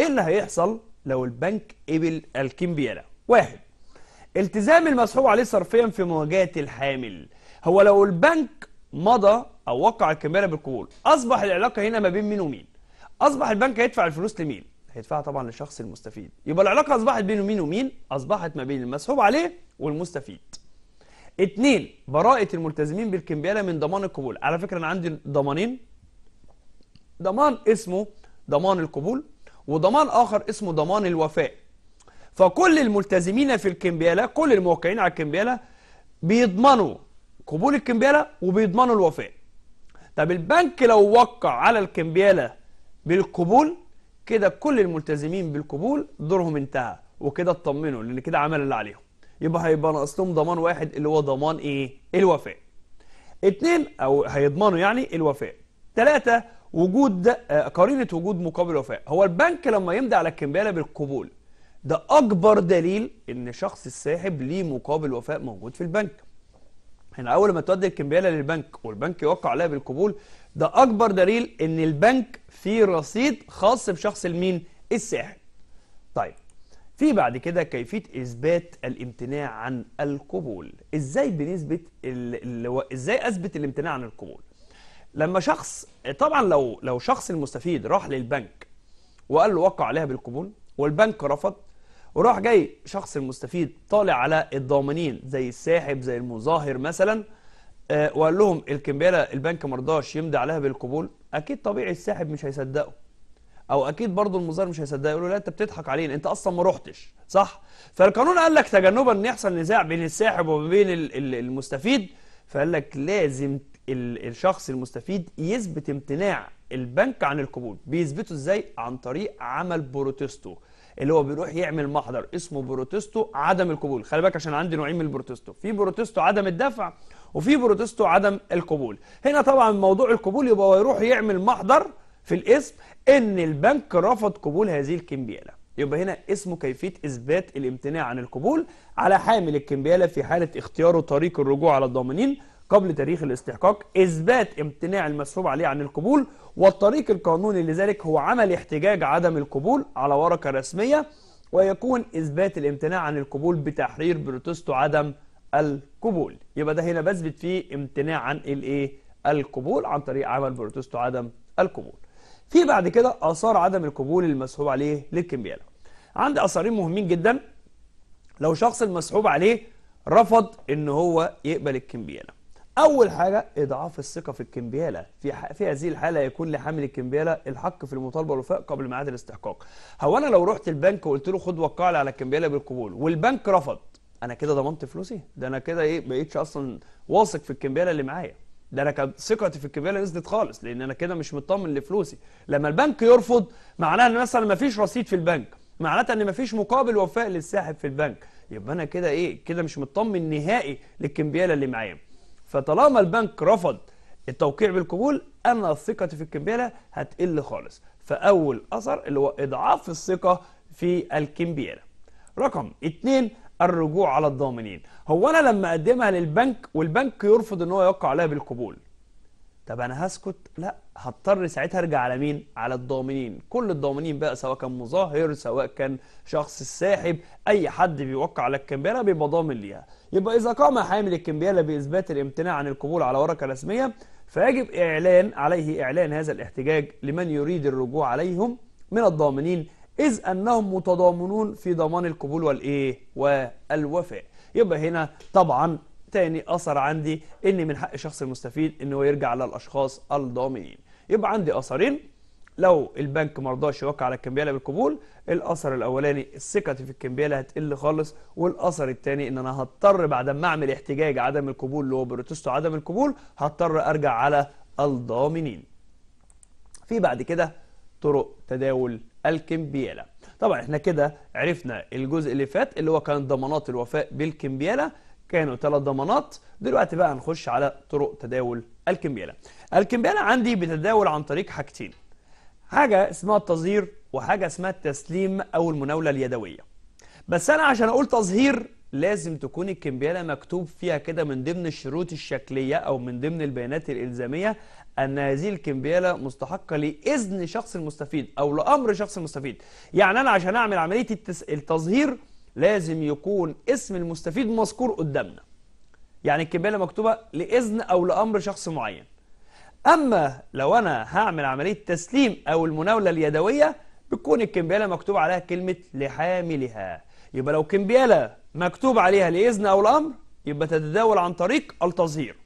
ايه اللي هيحصل لو البنك قبل الكمبياله واحد التزام المسحوب عليه صرفيا في مواجهه الحامل هو لو البنك مضى او وقع الكمبياله بالقبول اصبح العلاقه هنا ما بين مين ومين اصبح البنك هيدفع الفلوس لمين هيدفعها طبعا للشخص المستفيد يبقى العلاقه اصبحت بين مين ومين اصبحت ما بين المسحوب عليه والمستفيد اتنين براءة الملتزمين بالكمبيالة من ضمان القبول على فكرة أنا عندي ضمانين ضمان اسمه ضمان القبول وضمان آخر اسمه ضمان الوفاء فكل الملتزمين في الكمبيالة كل الموقعين على الكمبيالة بيضمنوا قبول الكمبيالة وبيضمنوا الوفاء طب البنك لو وقع على الكمبيالة بالقبول كده كل الملتزمين بالقبول دورهم انتهى وكده اطمنوا لأن كده عمل اللي عليهم يبقى هيبقى ناقص لهم ضمان واحد اللي هو ضمان ايه الوفاء اتنين او هيضمنوا يعني الوفاء تلاتة وجود آه، قرينة وجود مقابل وفاء هو البنك لما يمضي على الكمبالة بالقبول ده أكبر دليل إن شخص الساحب ليه مقابل وفاء موجود في البنك هنا يعني أول ما تودي الكمبيالة للبنك والبنك يوقع عليها بالقبول ده أكبر دليل إن البنك فيه رصيد خاص بشخص المين الساحب في بعد كده كيفية إثبات الامتناع عن القبول إزاي بنثبت ال... إزاي أثبت الامتناع عن القبول لما شخص طبعا لو لو شخص المستفيد راح للبنك وقال له وقع عليها بالقبول والبنك رفض وراح جاي شخص المستفيد طالع على الضامنين زي الساحب زي المظاهر مثلا آه، وقال لهم الكمبياله البنك مرضاش يمضي عليها بالقبول اكيد طبيعي الساحب مش هيصدقه او اكيد برضه المظاهر مش هيصدق يقول له لا انت بتضحك علينا انت اصلا ما رحتش صح فالقانون قال لك تجنبا ان يحصل نزاع بين الساحب وبين المستفيد فقال لك لازم الشخص المستفيد يثبت امتناع البنك عن القبول بيثبته ازاي عن طريق عمل بروتستو اللي هو بيروح يعمل محضر اسمه بروتستو عدم القبول خلي بالك عشان عندي نوعين من البروتستو في بروتستو عدم الدفع وفي بروتستو عدم القبول هنا طبعا موضوع القبول يبقى هو يروح يعمل محضر في الاسم ان البنك رفض قبول هذه الكمبياله يبقى هنا اسمه كيفيه اثبات الامتناع عن القبول على حامل الكمبياله في حاله اختياره طريق الرجوع على الضامنين قبل تاريخ الاستحقاق إثبات امتناع المسحوب عليه عن القبول والطريق القانوني لذلك هو عمل احتجاج عدم القبول على ورقة رسمية ويكون إثبات الامتناع عن القبول بتحرير بروتستو عدم القبول يبقى ده هنا بثبت فيه امتناع عن الايه القبول عن طريق عمل بروتستو عدم القبول في بعد كده آثار عدم القبول المسحوب عليه للكمبياله عندي آثارين مهمين جدا لو شخص المسحوب عليه رفض ان هو يقبل الكمبياله أول حاجة إضعاف الثقة في الكمبيالة في, ح... في هذه الحالة يكون لحامل الكمبيالة الحق في المطالبة بالوفاء قبل ميعاد الاستحقاق هو أنا لو رحت البنك وقلت له خد وقع لي على الكمبيالة بالقبول والبنك رفض أنا كده ضمنت فلوسي ده أنا كده إيه بقيتش أصلا واثق في الكمبيالة اللي معايا ده انا كان ثقتي في الكفاله نزلت خالص لان انا كده مش مطمن لفلوسي لما البنك يرفض معناها ان مثلا ما فيش رصيد في البنك معناتها ان ما فيش مقابل وفاء للساحب في البنك يبقى انا كده ايه كده مش مطمن نهائي للكمبياله اللي معايا فطالما البنك رفض التوقيع بالقبول انا ثقتي في الكمبياله هتقل خالص فاول اثر اللي هو اضعاف الثقه في الكمبياله رقم اتنين الرجوع على الضامنين هو انا لما اقدمها للبنك والبنك يرفض ان هو يوقع عليها بالقبول طب انا هسكت لا هضطر ساعتها ارجع على مين على الضامنين كل الضامنين بقى سواء كان مظاهر سواء كان شخص الساحب اي حد بيوقع على الكمبياله بيبقى ضامن ليها يبقى اذا قام حامل الكمبياله باثبات الامتناع عن القبول على ورقه رسميه فيجب اعلان عليه اعلان هذا الاحتجاج لمن يريد الرجوع عليهم من الضامنين إذ أنهم متضامنون في ضمان القبول والإيه والوفاء يبقى هنا طبعا تاني أثر عندي إن من حق الشخص المستفيد إنه يرجع على الأشخاص الضامنين يبقى عندي أثرين لو البنك مرضاش يوقع على الكمبياله بالقبول الاثر الاولاني الثقة في الكمبياله هتقل خالص والاثر الثاني ان انا هضطر بعد ما اعمل احتجاج عدم القبول اللي هو بروتستو عدم القبول هضطر ارجع على الضامنين في بعد كده طرق تداول الكمبياله طبعا احنا كده عرفنا الجزء اللي فات اللي هو كان ضمانات الوفاء بالكمبياله كانوا ثلاث ضمانات دلوقتي بقى هنخش على طرق تداول الكمبياله الكمبياله عندي بتداول عن طريق حاجتين حاجه اسمها التظهير وحاجه اسمها التسليم او المناوله اليدويه بس انا عشان اقول تظهير لازم تكون الكمبياله مكتوب فيها كده من ضمن الشروط الشكليه او من ضمن البيانات الالزاميه أن هذه الكمبيالة مستحقة لإذن شخص المستفيد أو لأمر شخص المستفيد يعني أنا عشان أعمل عملية التظهير لازم يكون اسم المستفيد مذكور قدامنا يعني الكمبيالة مكتوبة لإذن أو لأمر شخص معين أما لو أنا هعمل عملية تسليم أو المناولة اليدوية بتكون الكمبيالة مكتوب عليها كلمة لحاملها يبقى لو كمبيالة مكتوب عليها لإذن أو الأمر يبقى تتداول عن طريق التظهير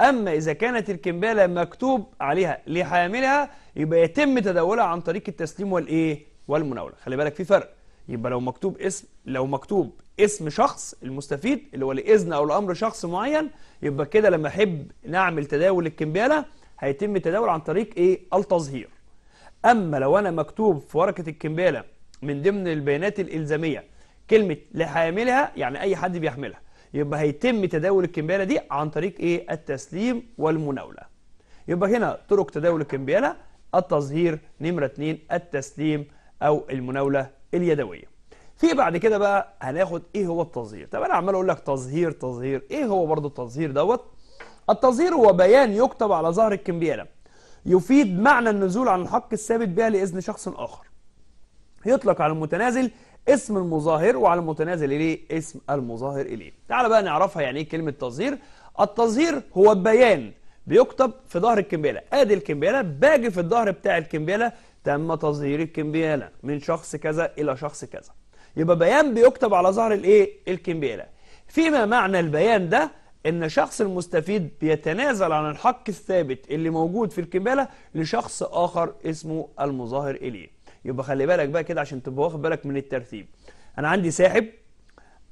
أما إذا كانت الكمبالة مكتوب عليها لحاملها يبقى يتم تداولها عن طريق التسليم والإيه والمناولة خلي بالك في فرق يبقى لو مكتوب اسم لو مكتوب اسم شخص المستفيد اللي هو لإذن أو لأمر شخص معين يبقى كده لما أحب نعمل تداول الكمبالة هيتم التداول عن طريق إيه التظهير أما لو أنا مكتوب في ورقة الكمبالة من ضمن البيانات الإلزامية كلمة لحاملها يعني أي حد بيحملها يبقى هيتم تداول الكمبياله دي عن طريق ايه التسليم والمناوله يبقى هنا طرق تداول الكمبياله التظهير نمره 2 التسليم او المناوله اليدويه في بعد كده بقى هناخد ايه هو التظهير طب انا عمال اقول لك تظهير تظهير ايه هو برضو التظهير دوت التظهير هو بيان يكتب على ظهر الكمبياله يفيد معنى النزول عن الحق الثابت بها لاذن شخص اخر يطلق على المتنازل اسم المظاهر وعلى المتنازل إليه اسم المظاهر إليه تعال بقى نعرفها يعني إيه كلمة تظهير التظهير هو بيان بيكتب في ظهر الكمبيالة ادي الكمبيالة باجي في الظهر بتاع الكمبيالة تم تظهير الكمبيالة من شخص كذا إلى شخص كذا يبقى بيان بيكتب على ظهر الايه الكمبيالة فيما معنى البيان ده ان شخص المستفيد بيتنازل عن الحق الثابت اللي موجود في الكمبيالة لشخص آخر اسمه المظاهر إليه يبقى خلي بالك بقى كده عشان تبقى واخد بالك من الترتيب انا عندي ساحب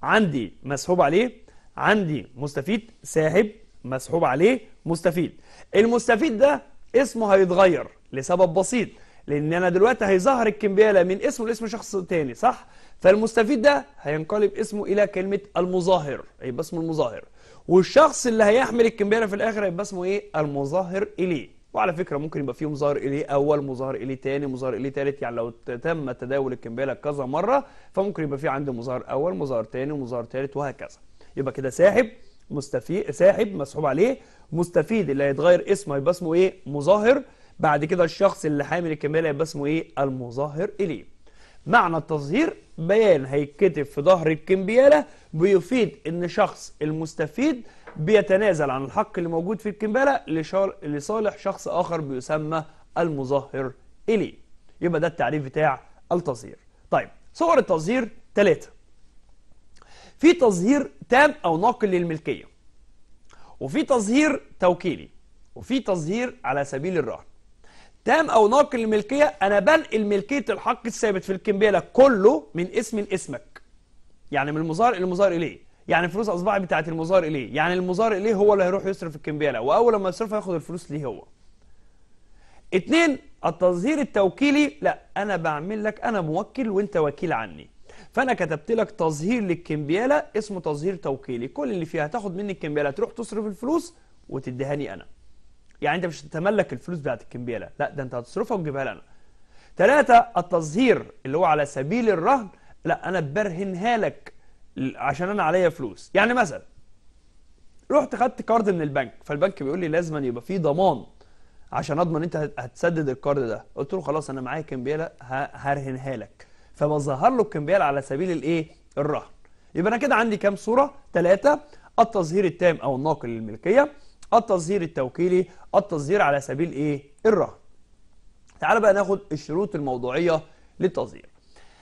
عندي مسحوب عليه عندي مستفيد ساحب مسحوب عليه مستفيد المستفيد ده اسمه هيتغير لسبب بسيط لان انا دلوقتي هيظهر الكمبياله من اسمه لاسم شخص تاني صح فالمستفيد ده هينقلب اسمه الى كلمه المظاهر هيبقى اسمه المظاهر والشخص اللي هيحمل الكمبياله في الاخر هيبقى اسمه ايه المظاهر اليه وعلى فكره ممكن يبقى فيه مظاهر اليه اول مظهر اليه ثاني مظهر اليه ثالث يعني لو تم تداول الكمبيله كذا مره فممكن يبقى فيه عندي مظهر اول مظهر ثاني مظهر ثالث وهكذا يبقى كده ساحب مستفيد ساحب مسحوب عليه مستفيد اللي هيتغير اسمه هيبقى اسمه ايه مظاهر بعد كده الشخص اللي حامل الكمبيله هيبقى اسمه ايه المظاهر اليه معنى التظهير بيان هيتكتب في ظهر الكمبيالة بيفيد ان شخص المستفيد بيتنازل عن الحق اللي موجود في الكمبالة لصالح شخص آخر بيسمى المظاهر إليه يبقى ده التعريف بتاع التظهير طيب صور التظهير ثلاثة في تظهير تام أو ناقل للملكية وفي تظهير توكيلي وفي تظهير على سبيل الرهن تام أو ناقل للملكية أنا بنقل ملكية الحق الثابت في الكمبالة كله من اسم لاسمك يعني من المظاهر إلى المظاهر إليه يعني الفلوس اصبحت بتاعت المزار اليه يعني المزار اليه هو اللي هيروح يصرف الكمبياله واول لما يصرفها هياخد الفلوس ليه هو اتنين التظهير التوكيلي لا انا بعمل لك انا موكل وانت وكيل عني فانا كتبت لك تظهير للكمبياله اسمه تظهير توكيلي كل اللي فيها تاخد مني الكمبياله تروح تصرف الفلوس وتديها لي انا يعني انت مش هتتملك الفلوس بتاعت الكمبياله لا ده انت هتصرفها وتجيبها لي انا ثلاثة التظهير اللي هو على سبيل الرهن لا انا برهنها لك عشان انا عليا فلوس يعني مثلا رحت خدت كارد من البنك فالبنك بيقول لي لازم يبقى في ضمان عشان اضمن انت هتسدد الكارد ده قلت له خلاص انا معايا كمبياله هرهنها لك فبظهر له الكمبياله على سبيل الايه الرهن يبقى انا كده عندي كام صوره ثلاثه التظهير التام او الناقل للملكيه التظهير التوكيلي التظهير على سبيل ايه الرهن تعال بقى ناخد الشروط الموضوعيه للتظهير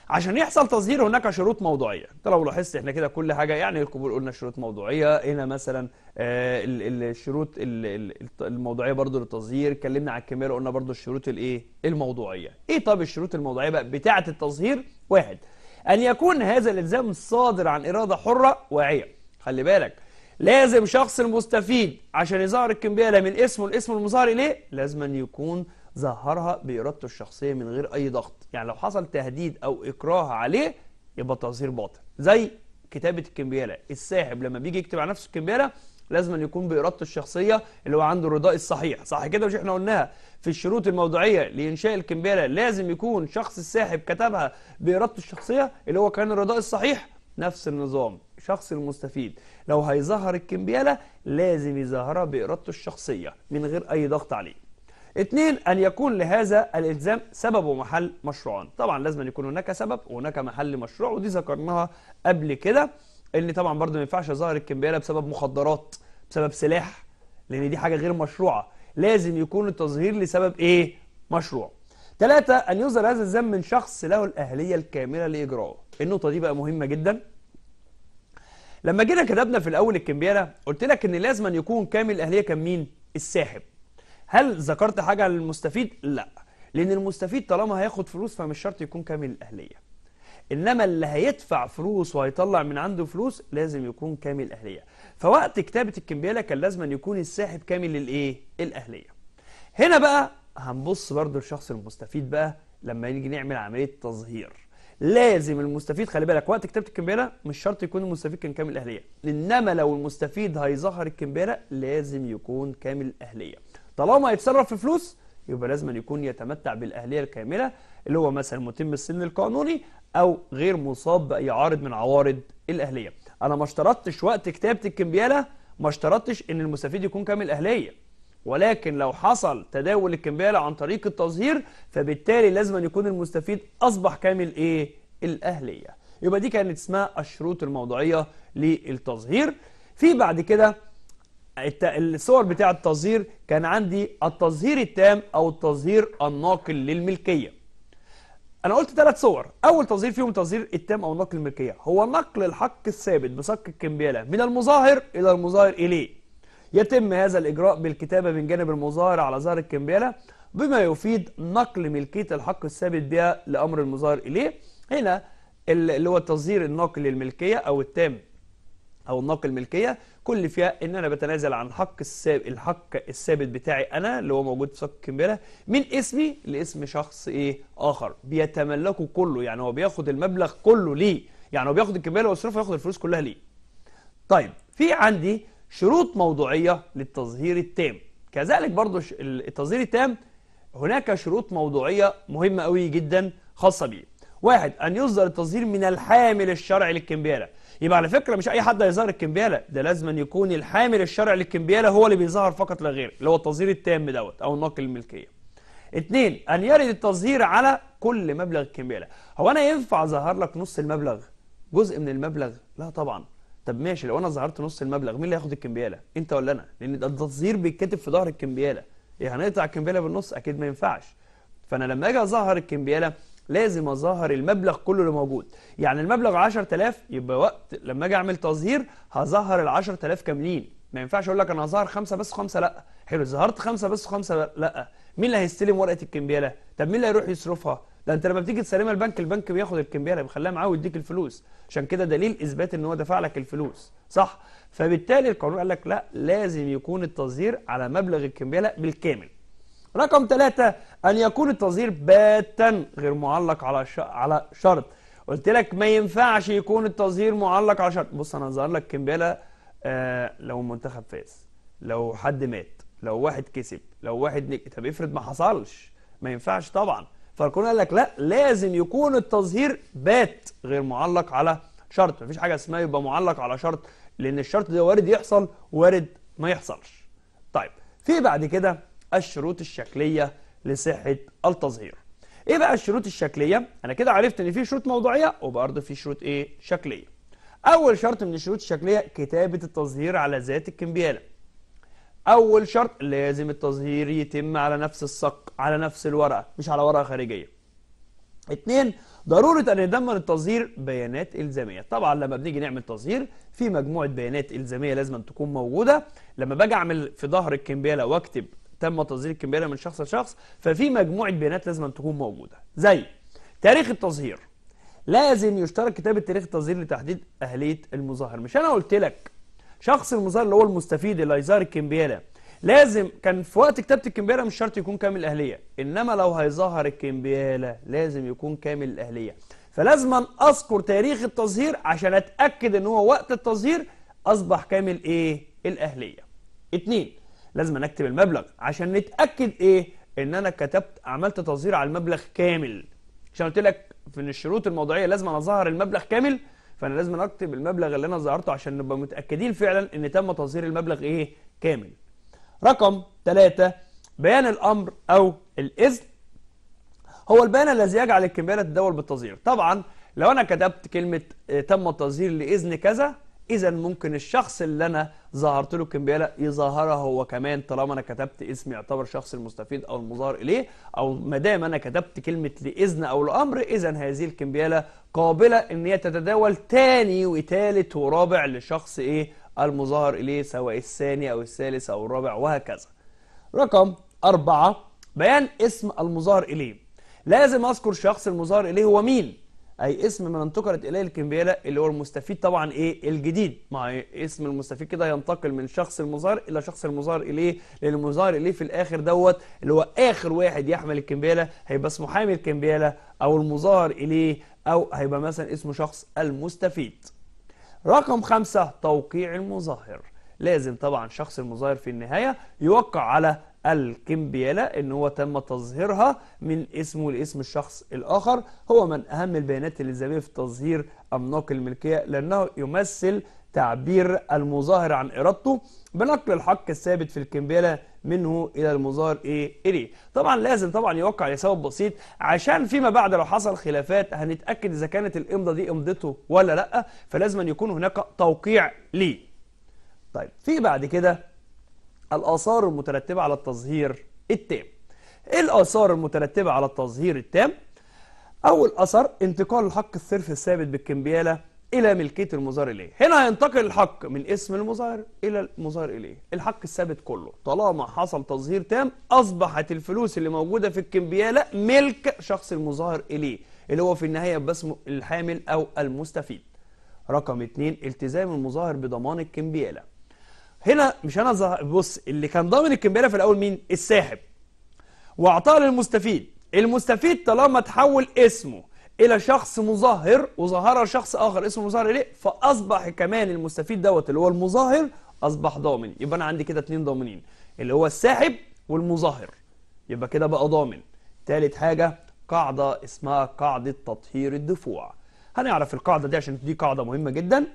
عشان يحصل تصدير هناك شروط موضوعيه انت لو لاحظت احنا كده كل حاجه يعني القبول قلنا شروط موضوعيه هنا مثلا آه، الشروط الموضوعيه برضو للتصدير اتكلمنا على الكاميرا قلنا برضو الشروط الايه الموضوعيه ايه طب الشروط الموضوعيه بقى بتاعه التصدير واحد ان يكون هذا الالزام صادر عن اراده حره واعيه خلي بالك لازم شخص المستفيد عشان يظهر الكمبياله من اسمه الاسم المظهر ليه لازم يكون ظهرها بارادته الشخصيه من غير اي ضغط يعني لو حصل تهديد أو إكراه عليه يبقى تظهير باطل زي كتابة الكمبيالة الساحب لما بيجي يكتب على نفسه الكمبيالة لازم أن يكون بإرادته الشخصية اللي هو عنده الرضاء الصحيح صح كده مش احنا قلناها في الشروط الموضوعية لإنشاء الكمبيالة لازم يكون شخص الساحب كتبها بإرادته الشخصية اللي هو كان الرضاء الصحيح نفس النظام شخص المستفيد لو هيظهر الكمبيالة لازم يظهرها بإرادته الشخصية من غير أي ضغط عليه اثنين أن يكون لهذا الإلزام سبب ومحل مشروعان طبعا لازم أن يكون هناك سبب وهناك محل مشروع ودي ذكرناها قبل كده ان طبعا برضو ما ينفعش ظاهر الكمبياله بسبب مخدرات بسبب سلاح لان دي حاجه غير مشروعه لازم يكون التظهير لسبب ايه مشروع ثلاثة أن يظهر هذا الذنب من شخص له الأهلية الكاملة لإجراءه النقطة دي بقى مهمة جدا لما جينا كتبنا في الأول الكمبياله قلت لك إن لازم أن يكون كامل الأهلية كان مين؟ الساحب هل ذكرت حاجه للمستفيد؟ لا لان المستفيد طالما هياخد فلوس فمش شرط يكون كامل الاهليه انما اللي هيدفع فلوس وهيطلع من عنده فلوس لازم يكون كامل اهليه فوقت كتابه الكمبياله كان لازم أن يكون الساحب كامل الايه الاهليه هنا بقى هنبص برضو لشخص المستفيد بقى لما نيجي نعمل عمليه تظهير لازم المستفيد خلي بالك وقت كتابه الكمبياله مش شرط يكون المستفيد كان كامل الاهليه انما لو المستفيد هيظهر الكمبياله لازم يكون كامل الاهليه طالما يتصرف في فلوس يبقى لازم أن يكون يتمتع بالأهلية الكاملة اللي هو مثلا متم السن القانوني أو غير مصاب بأي عارض من عوارض الأهلية أنا ما اشترطتش وقت كتابة الكمبيالة ما اشترطتش أن المستفيد يكون كامل أهلية ولكن لو حصل تداول الكمبيالة عن طريق التظهير فبالتالي لازم أن يكون المستفيد أصبح كامل إيه؟ الأهلية يبقى دي كانت اسمها الشروط الموضوعية للتظهير في بعد كده الصور بتاع التظهير كان عندي التظهير التام أو التظهير الناقل للملكية أنا قلت ثلاث صور أول تظهير فيهم تظهير التام أو الناقل للملكية هو نقل الحق الثابت بصك الكمبيالة من المظاهر إلى المظاهر إليه يتم هذا الإجراء بالكتابة من جانب المظاهر على ظهر الكمبيالة بما يفيد نقل ملكية الحق الثابت بها لأمر المظاهر إليه هنا اللي هو التظهير الناقل للملكية أو التام أو الناقل الملكية كل فيها ان انا بتنازل عن حق الثابت الحق الثابت بتاعي انا اللي هو موجود في صك القنبله من اسمي لاسم شخص ايه اخر بيتملكه كله يعني هو بياخد المبلغ كله ليه يعني هو بياخد القنبله ويصرفها وياخد الفلوس كلها ليه طيب في عندي شروط موضوعيه للتظهير التام كذلك برضو التظهير التام هناك شروط موضوعيه مهمه قوي جدا خاصه بيه واحد ان يصدر التظهير من الحامل الشرعي للكمبيره يبقى على فكره مش اي حد هيظهر الكمبياله ده لازم أن يكون الحامل الشرعي للكمبياله هو اللي بيظهر فقط لا غير اللي هو التظهير التام دوت او النقل الملكيه اثنين ان يرد التظهير على كل مبلغ الكمبياله هو انا ينفع اظهر لك نص المبلغ جزء من المبلغ لا طبعا طب ماشي لو انا ظهرت نص المبلغ مين اللي هياخد الكمبياله انت ولا انا لان ده التظهير بيتكتب في ظهر الكمبياله يعني هنقطع الكمبياله بالنص اكيد ما ينفعش فانا لما اجي اظهر الكمبياله لازم اظهر المبلغ كله اللي موجود يعني المبلغ 10000 يبقى وقت لما اجي اعمل تظهير هظهر ال 10000 كاملين ما ينفعش اقول لك انا هظهر خمسه بس خمسه لا حلو ظهرت خمسه بس خمسه لا مين اللي هيستلم ورقه الكمبياله طب مين اللي هيروح يصرفها ده انت لما بتيجي تسلمها البنك البنك بياخد الكمبياله بيخليها معاه ويديك الفلوس عشان كده دليل اثبات ان هو دفع لك الفلوس صح فبالتالي القانون قال لك لا لازم يكون التصدير على مبلغ الكمبياله بالكامل رقم ثلاثة أن يكون التظهير باتا غير معلق على على شرط قلت لك ما ينفعش يكون التظهير معلق على شرط بص أنا هظهر لك كمبيلا آه لو المنتخب فاز لو حد مات لو واحد كسب لو واحد نك... طب افرض ما حصلش ما ينفعش طبعا فالكون قال لك لا لازم يكون التظهير بات غير معلق على شرط مفيش حاجة اسمها يبقى معلق على شرط لأن الشرط ده وارد يحصل وارد ما يحصلش طيب في بعد كده الشروط الشكلية لصحة التظهير ايه بقى الشروط الشكلية انا كده عرفت ان في شروط موضوعية وبرضه في شروط ايه شكلية اول شرط من الشروط الشكلية كتابة التظهير على ذات الكمبيالة اول شرط لازم التظهير يتم على نفس الصق على نفس الورقة مش على ورقة خارجية اتنين ضرورة أن يدمر التظهير بيانات إلزامية طبعا لما بنيجي نعمل تظهير في مجموعة بيانات إلزامية لازم تكون موجودة لما باجي أعمل في ظهر الكمبيالة وأكتب تم تصدير القنبله من شخص لشخص ففي مجموعه بيانات لازم تكون موجوده زي تاريخ التظهير لازم يشترك كتابه تاريخ التظهير لتحديد اهليه المظاهر مش انا قلت لك شخص المظاهر اللي هو المستفيد اللي هيظهر القنبله لازم كان في وقت كتابه القنبله مش شرط يكون كامل الاهليه انما لو هيظهر القنبله لازم يكون كامل الاهليه فلازم اذكر تاريخ التظهير عشان اتاكد ان هو وقت التظهير اصبح كامل ايه الاهليه اتنين لازم نكتب المبلغ عشان نتاكد ايه ان انا كتبت عملت تظهير على المبلغ كامل عشان قلت لك في الشروط الموضوعيه لازم انا اظهر المبلغ كامل فانا لازم اكتب المبلغ اللي انا ظهرته عشان نبقى متاكدين فعلا ان تم تظهير المبلغ ايه كامل رقم 3 بيان الامر او الاذن هو البيان الذي يجعل الكمبيالة تدول بالتظهير طبعا لو انا كتبت كلمه آه، تم التظهير لاذن كذا إذا ممكن الشخص اللي أنا ظهرت له القنبلة يظهرها هو كمان طالما أنا كتبت اسم يعتبر شخص المستفيد أو المظهر إليه أو ما دام أنا كتبت كلمة لإذن أو لأمر إذا هذه الكمبيالة قابلة إن هي تتداول تاني وتالت ورابع لشخص إيه المظهر إليه سواء الثاني أو الثالث أو الرابع وهكذا. رقم أربعة بيان اسم المظهر إليه. لازم أذكر شخص المظهر إليه هو مين أي اسم من انتقلت إليه القنبلة اللي هو المستفيد طبعا إيه الجديد مع اسم المستفيد كده ينتقل من شخص المزار إلى شخص المزار إليه لأن إليه في الآخر دوت اللي هو آخر واحد يحمل القنبلة هيبقى اسمه حامل القنبلة أو المزار إليه أو هيبقى مثلا اسمه شخص المستفيد رقم خمسة توقيع المظاهر لازم طبعا شخص المظاهر في النهاية يوقع على الكمبيالة ان هو تم تظهيرها من اسمه لاسم الشخص الآخر هو من أهم البيانات الإلزامية في تظهير أملاك الملكية لأنه يمثل تعبير المظاهر عن إرادته بنقل الحق الثابت في الكمبيالة منه إلى المظاهر إيه إليه طبعا لازم طبعا يوقع لسبب بسيط عشان فيما بعد لو حصل خلافات هنتأكد إذا كانت الإمضة دي إمضته ولا لأ فلازم يكون هناك توقيع ليه طيب في بعد كده الآثار المترتبة على التظهير التام إيه الآثار المترتبة على التظهير التام؟ أول أثر انتقال الحق الصرف الثابت بالكمبيالة إلى ملكية المظاهر إليه هنا هينتقل الحق من اسم المظاهر إلى المظاهر إليه الحق الثابت كله طالما حصل تظهير تام أصبحت الفلوس اللي موجودة في الكمبيالة ملك شخص المظاهر إليه اللي هو في النهاية باسم الحامل أو المستفيد رقم 2 التزام المظاهر بضمان الكمبيالة هنا مش انا بص اللي كان ضامن الكمبياله في الاول مين الساحب واعطاها للمستفيد المستفيد طالما تحول اسمه الى شخص مظاهر وظهر شخص اخر اسمه مظاهر اليه فاصبح كمان المستفيد دوت اللي هو المظاهر اصبح ضامن يبقى انا عندي كده اتنين ضامنين اللي هو الساحب والمظاهر يبقى كده بقى ضامن تالت حاجه قاعده اسمها قاعده تطهير الدفوع هنعرف القاعده دي عشان دي قاعده مهمه جدا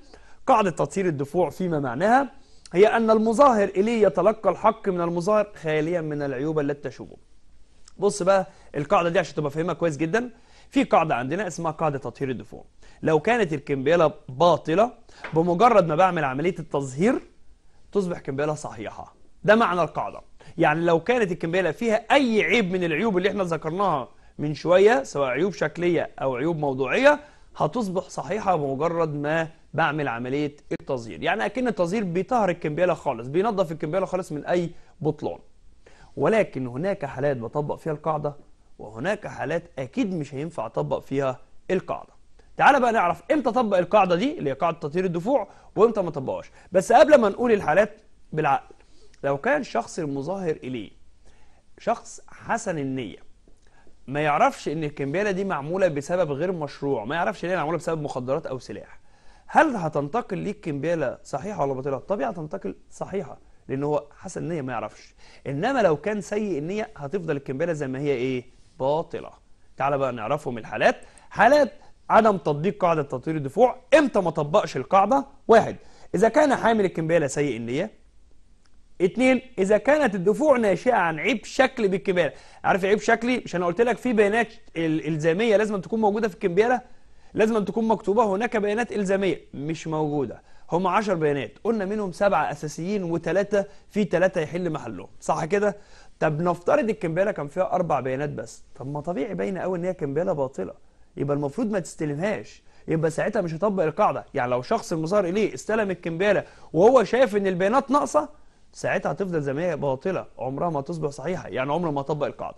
قاعده تطهير الدفوع فيما معناها هي أن المظاهر إليه يتلقى الحق من المظاهر خاليا من العيوب التي تشوبه بص بقى القاعدة دي عشان تبقى فاهمها كويس جدا في قاعدة عندنا اسمها قاعدة تطهير الدفون لو كانت الكمبيالة باطلة بمجرد ما بعمل عملية التظهير تصبح كمبيالة صحيحة ده معنى القاعدة يعني لو كانت الكمبيالة فيها أي عيب من العيوب اللي احنا ذكرناها من شوية سواء عيوب شكلية أو عيوب موضوعية هتصبح صحيحة بمجرد ما بعمل عمليه التظهير يعني اكن التظهير بيطهر الكمبيله خالص بينظف الكمبيله خالص من اي بطلان ولكن هناك حالات بطبق فيها القاعده وهناك حالات اكيد مش هينفع اطبق فيها القاعده تعالى بقى نعرف امتى اطبق القاعده دي اللي هي قاعده تطهير الدفوع وامتى ما اطبقهاش بس قبل ما نقول الحالات بالعقل لو كان شخص المظاهر اليه شخص حسن النيه ما يعرفش ان الكمبيله دي معموله بسبب غير مشروع ما يعرفش ان هي معموله بسبب مخدرات او سلاح هل هتنتقل ليك الكمبياله صحيحه ولا باطله طبيعي هتنتقل صحيحه لان هو حسن النية ما يعرفش انما لو كان سيء النيه هتفضل الكمبياله زي ما هي ايه باطله تعالى بقى نعرفهم الحالات حالات عدم تطبيق قاعده تطوير الدفوع امتى ما طبقش القاعده واحد اذا كان حامل الكمبياله سيء النيه اثنين اذا كانت الدفوع ناشئه عن عيب شكلي بالكمبياله عارف عيب شكلي مش انا قلت لك في بيانات الزاميه لازم تكون موجوده في الكمبياله لازم أن تكون مكتوبة هناك بيانات إلزامية مش موجودة هم 10 بيانات قلنا منهم سبعة أساسيين وثلاثة في ثلاثة يحل محلهم صح كده؟ طب نفترض الكمبياله كان فيها أربع بيانات بس طب ما طبيعي باينة قوي إن هي كمبياله باطلة يبقى المفروض ما تستلمهاش يبقى ساعتها مش هطبق القاعدة يعني لو شخص المظهر إليه استلم الكمبياله وهو شايف إن البيانات ناقصة ساعتها هتفضل زي ما هي باطلة عمرها ما تصبح صحيحة يعني عمره ما طبق القاعدة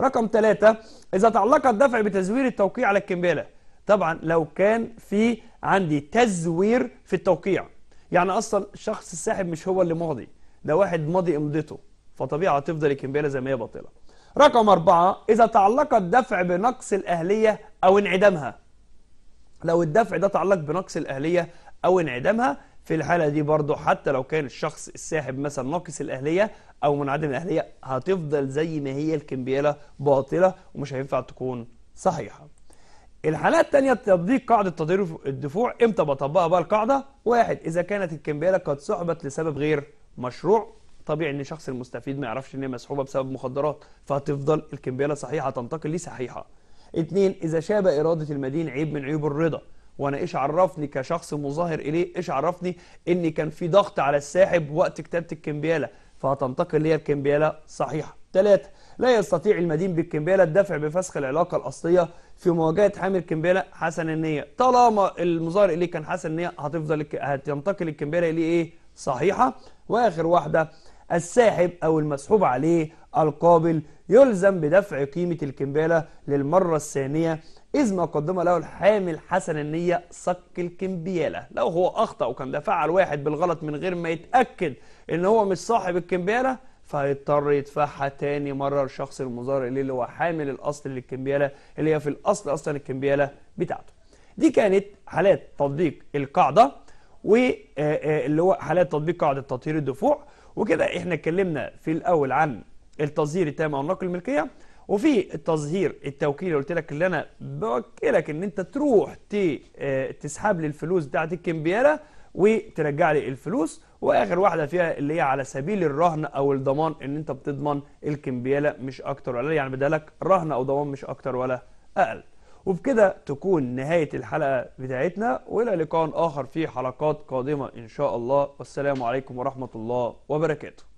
رقم ثلاثة إذا تعلق الدفع بتزوير التوقيع على الكمبياله طبعا لو كان في عندي تزوير في التوقيع يعني أصلا الشخص الساحب مش هو اللي ماضي ده واحد ماضي إمضته فطبيعة تفضل الكمبيالة زي ما هي باطلة رقم أربعة إذا تعلق الدفع بنقص الأهلية أو انعدامها لو الدفع ده تعلق بنقص الأهلية أو انعدامها في الحالة دي برضه حتى لو كان الشخص الساحب مثلا ناقص الأهلية أو منعدم الأهلية هتفضل زي ما هي الكمبيالة باطلة ومش هينفع تكون صحيحة الحالات الثانية تطبيق قاعدة تطوير الدفوع امتى بطبقها بقى القاعدة؟ واحد إذا كانت الكمبيالة قد سحبت لسبب غير مشروع طبيعي ان شخص المستفيد ما يعرفش ان هي مسحوبه بسبب مخدرات فهتفضل الكمبياله صحيحه تنتقل لي صحيحه اثنين اذا شاب اراده المدين عيب من عيوب الرضا وانا ايش عرفني كشخص مظاهر اليه ايش عرفني ان كان في ضغط على الساحب وقت كتابه الكمبياله فهتنتقل هي الكمبياله صحيحه ثلاثة لا يستطيع المدين بالكمبياله الدفع بفسخ العلاقه الاصليه في مواجهه حامل الكمبياله حسن النيه طالما المظاهر اليه كان حسن النيه هتفضل هتنتقل الكمبياله اليه ايه صحيحه واخر واحده الساحب او المسحوب عليه القابل يلزم بدفع قيمه الكمباله للمره الثانيه إذ ما قدم له الحامل حسن النية صك الكمبيالة لو هو أخطأ وكان دفع فعل بالغلط من غير ما يتأكد إن هو مش صاحب الكمبيالة فهيضطر يدفعها تاني مرة للشخص المزار اللي هو حامل الأصل للكمبيالة اللي هي في الأصل أصلا الكمبيالة بتاعته دي كانت حالات تطبيق القاعدة واللي آه، آه، هو حالات تطبيق قاعدة تطهير الدفوع وكده احنا اتكلمنا في الأول عن التصدير التام أو نقل الملكية وفي التظهير التوكيلي قلت لك اللي انا بوكلك ان انت تروح آه، تسحب لي الفلوس بتاعت الكمبياله وترجع لي الفلوس واخر واحده فيها اللي هي على سبيل الرهن او الضمان ان انت بتضمن الكمبياله مش اكتر ولا يعني بدالك رهن او ضمان مش اكتر ولا اقل وبكده تكون نهايه الحلقه بتاعتنا والى لقاء اخر في حلقات قادمه ان شاء الله والسلام عليكم ورحمه الله وبركاته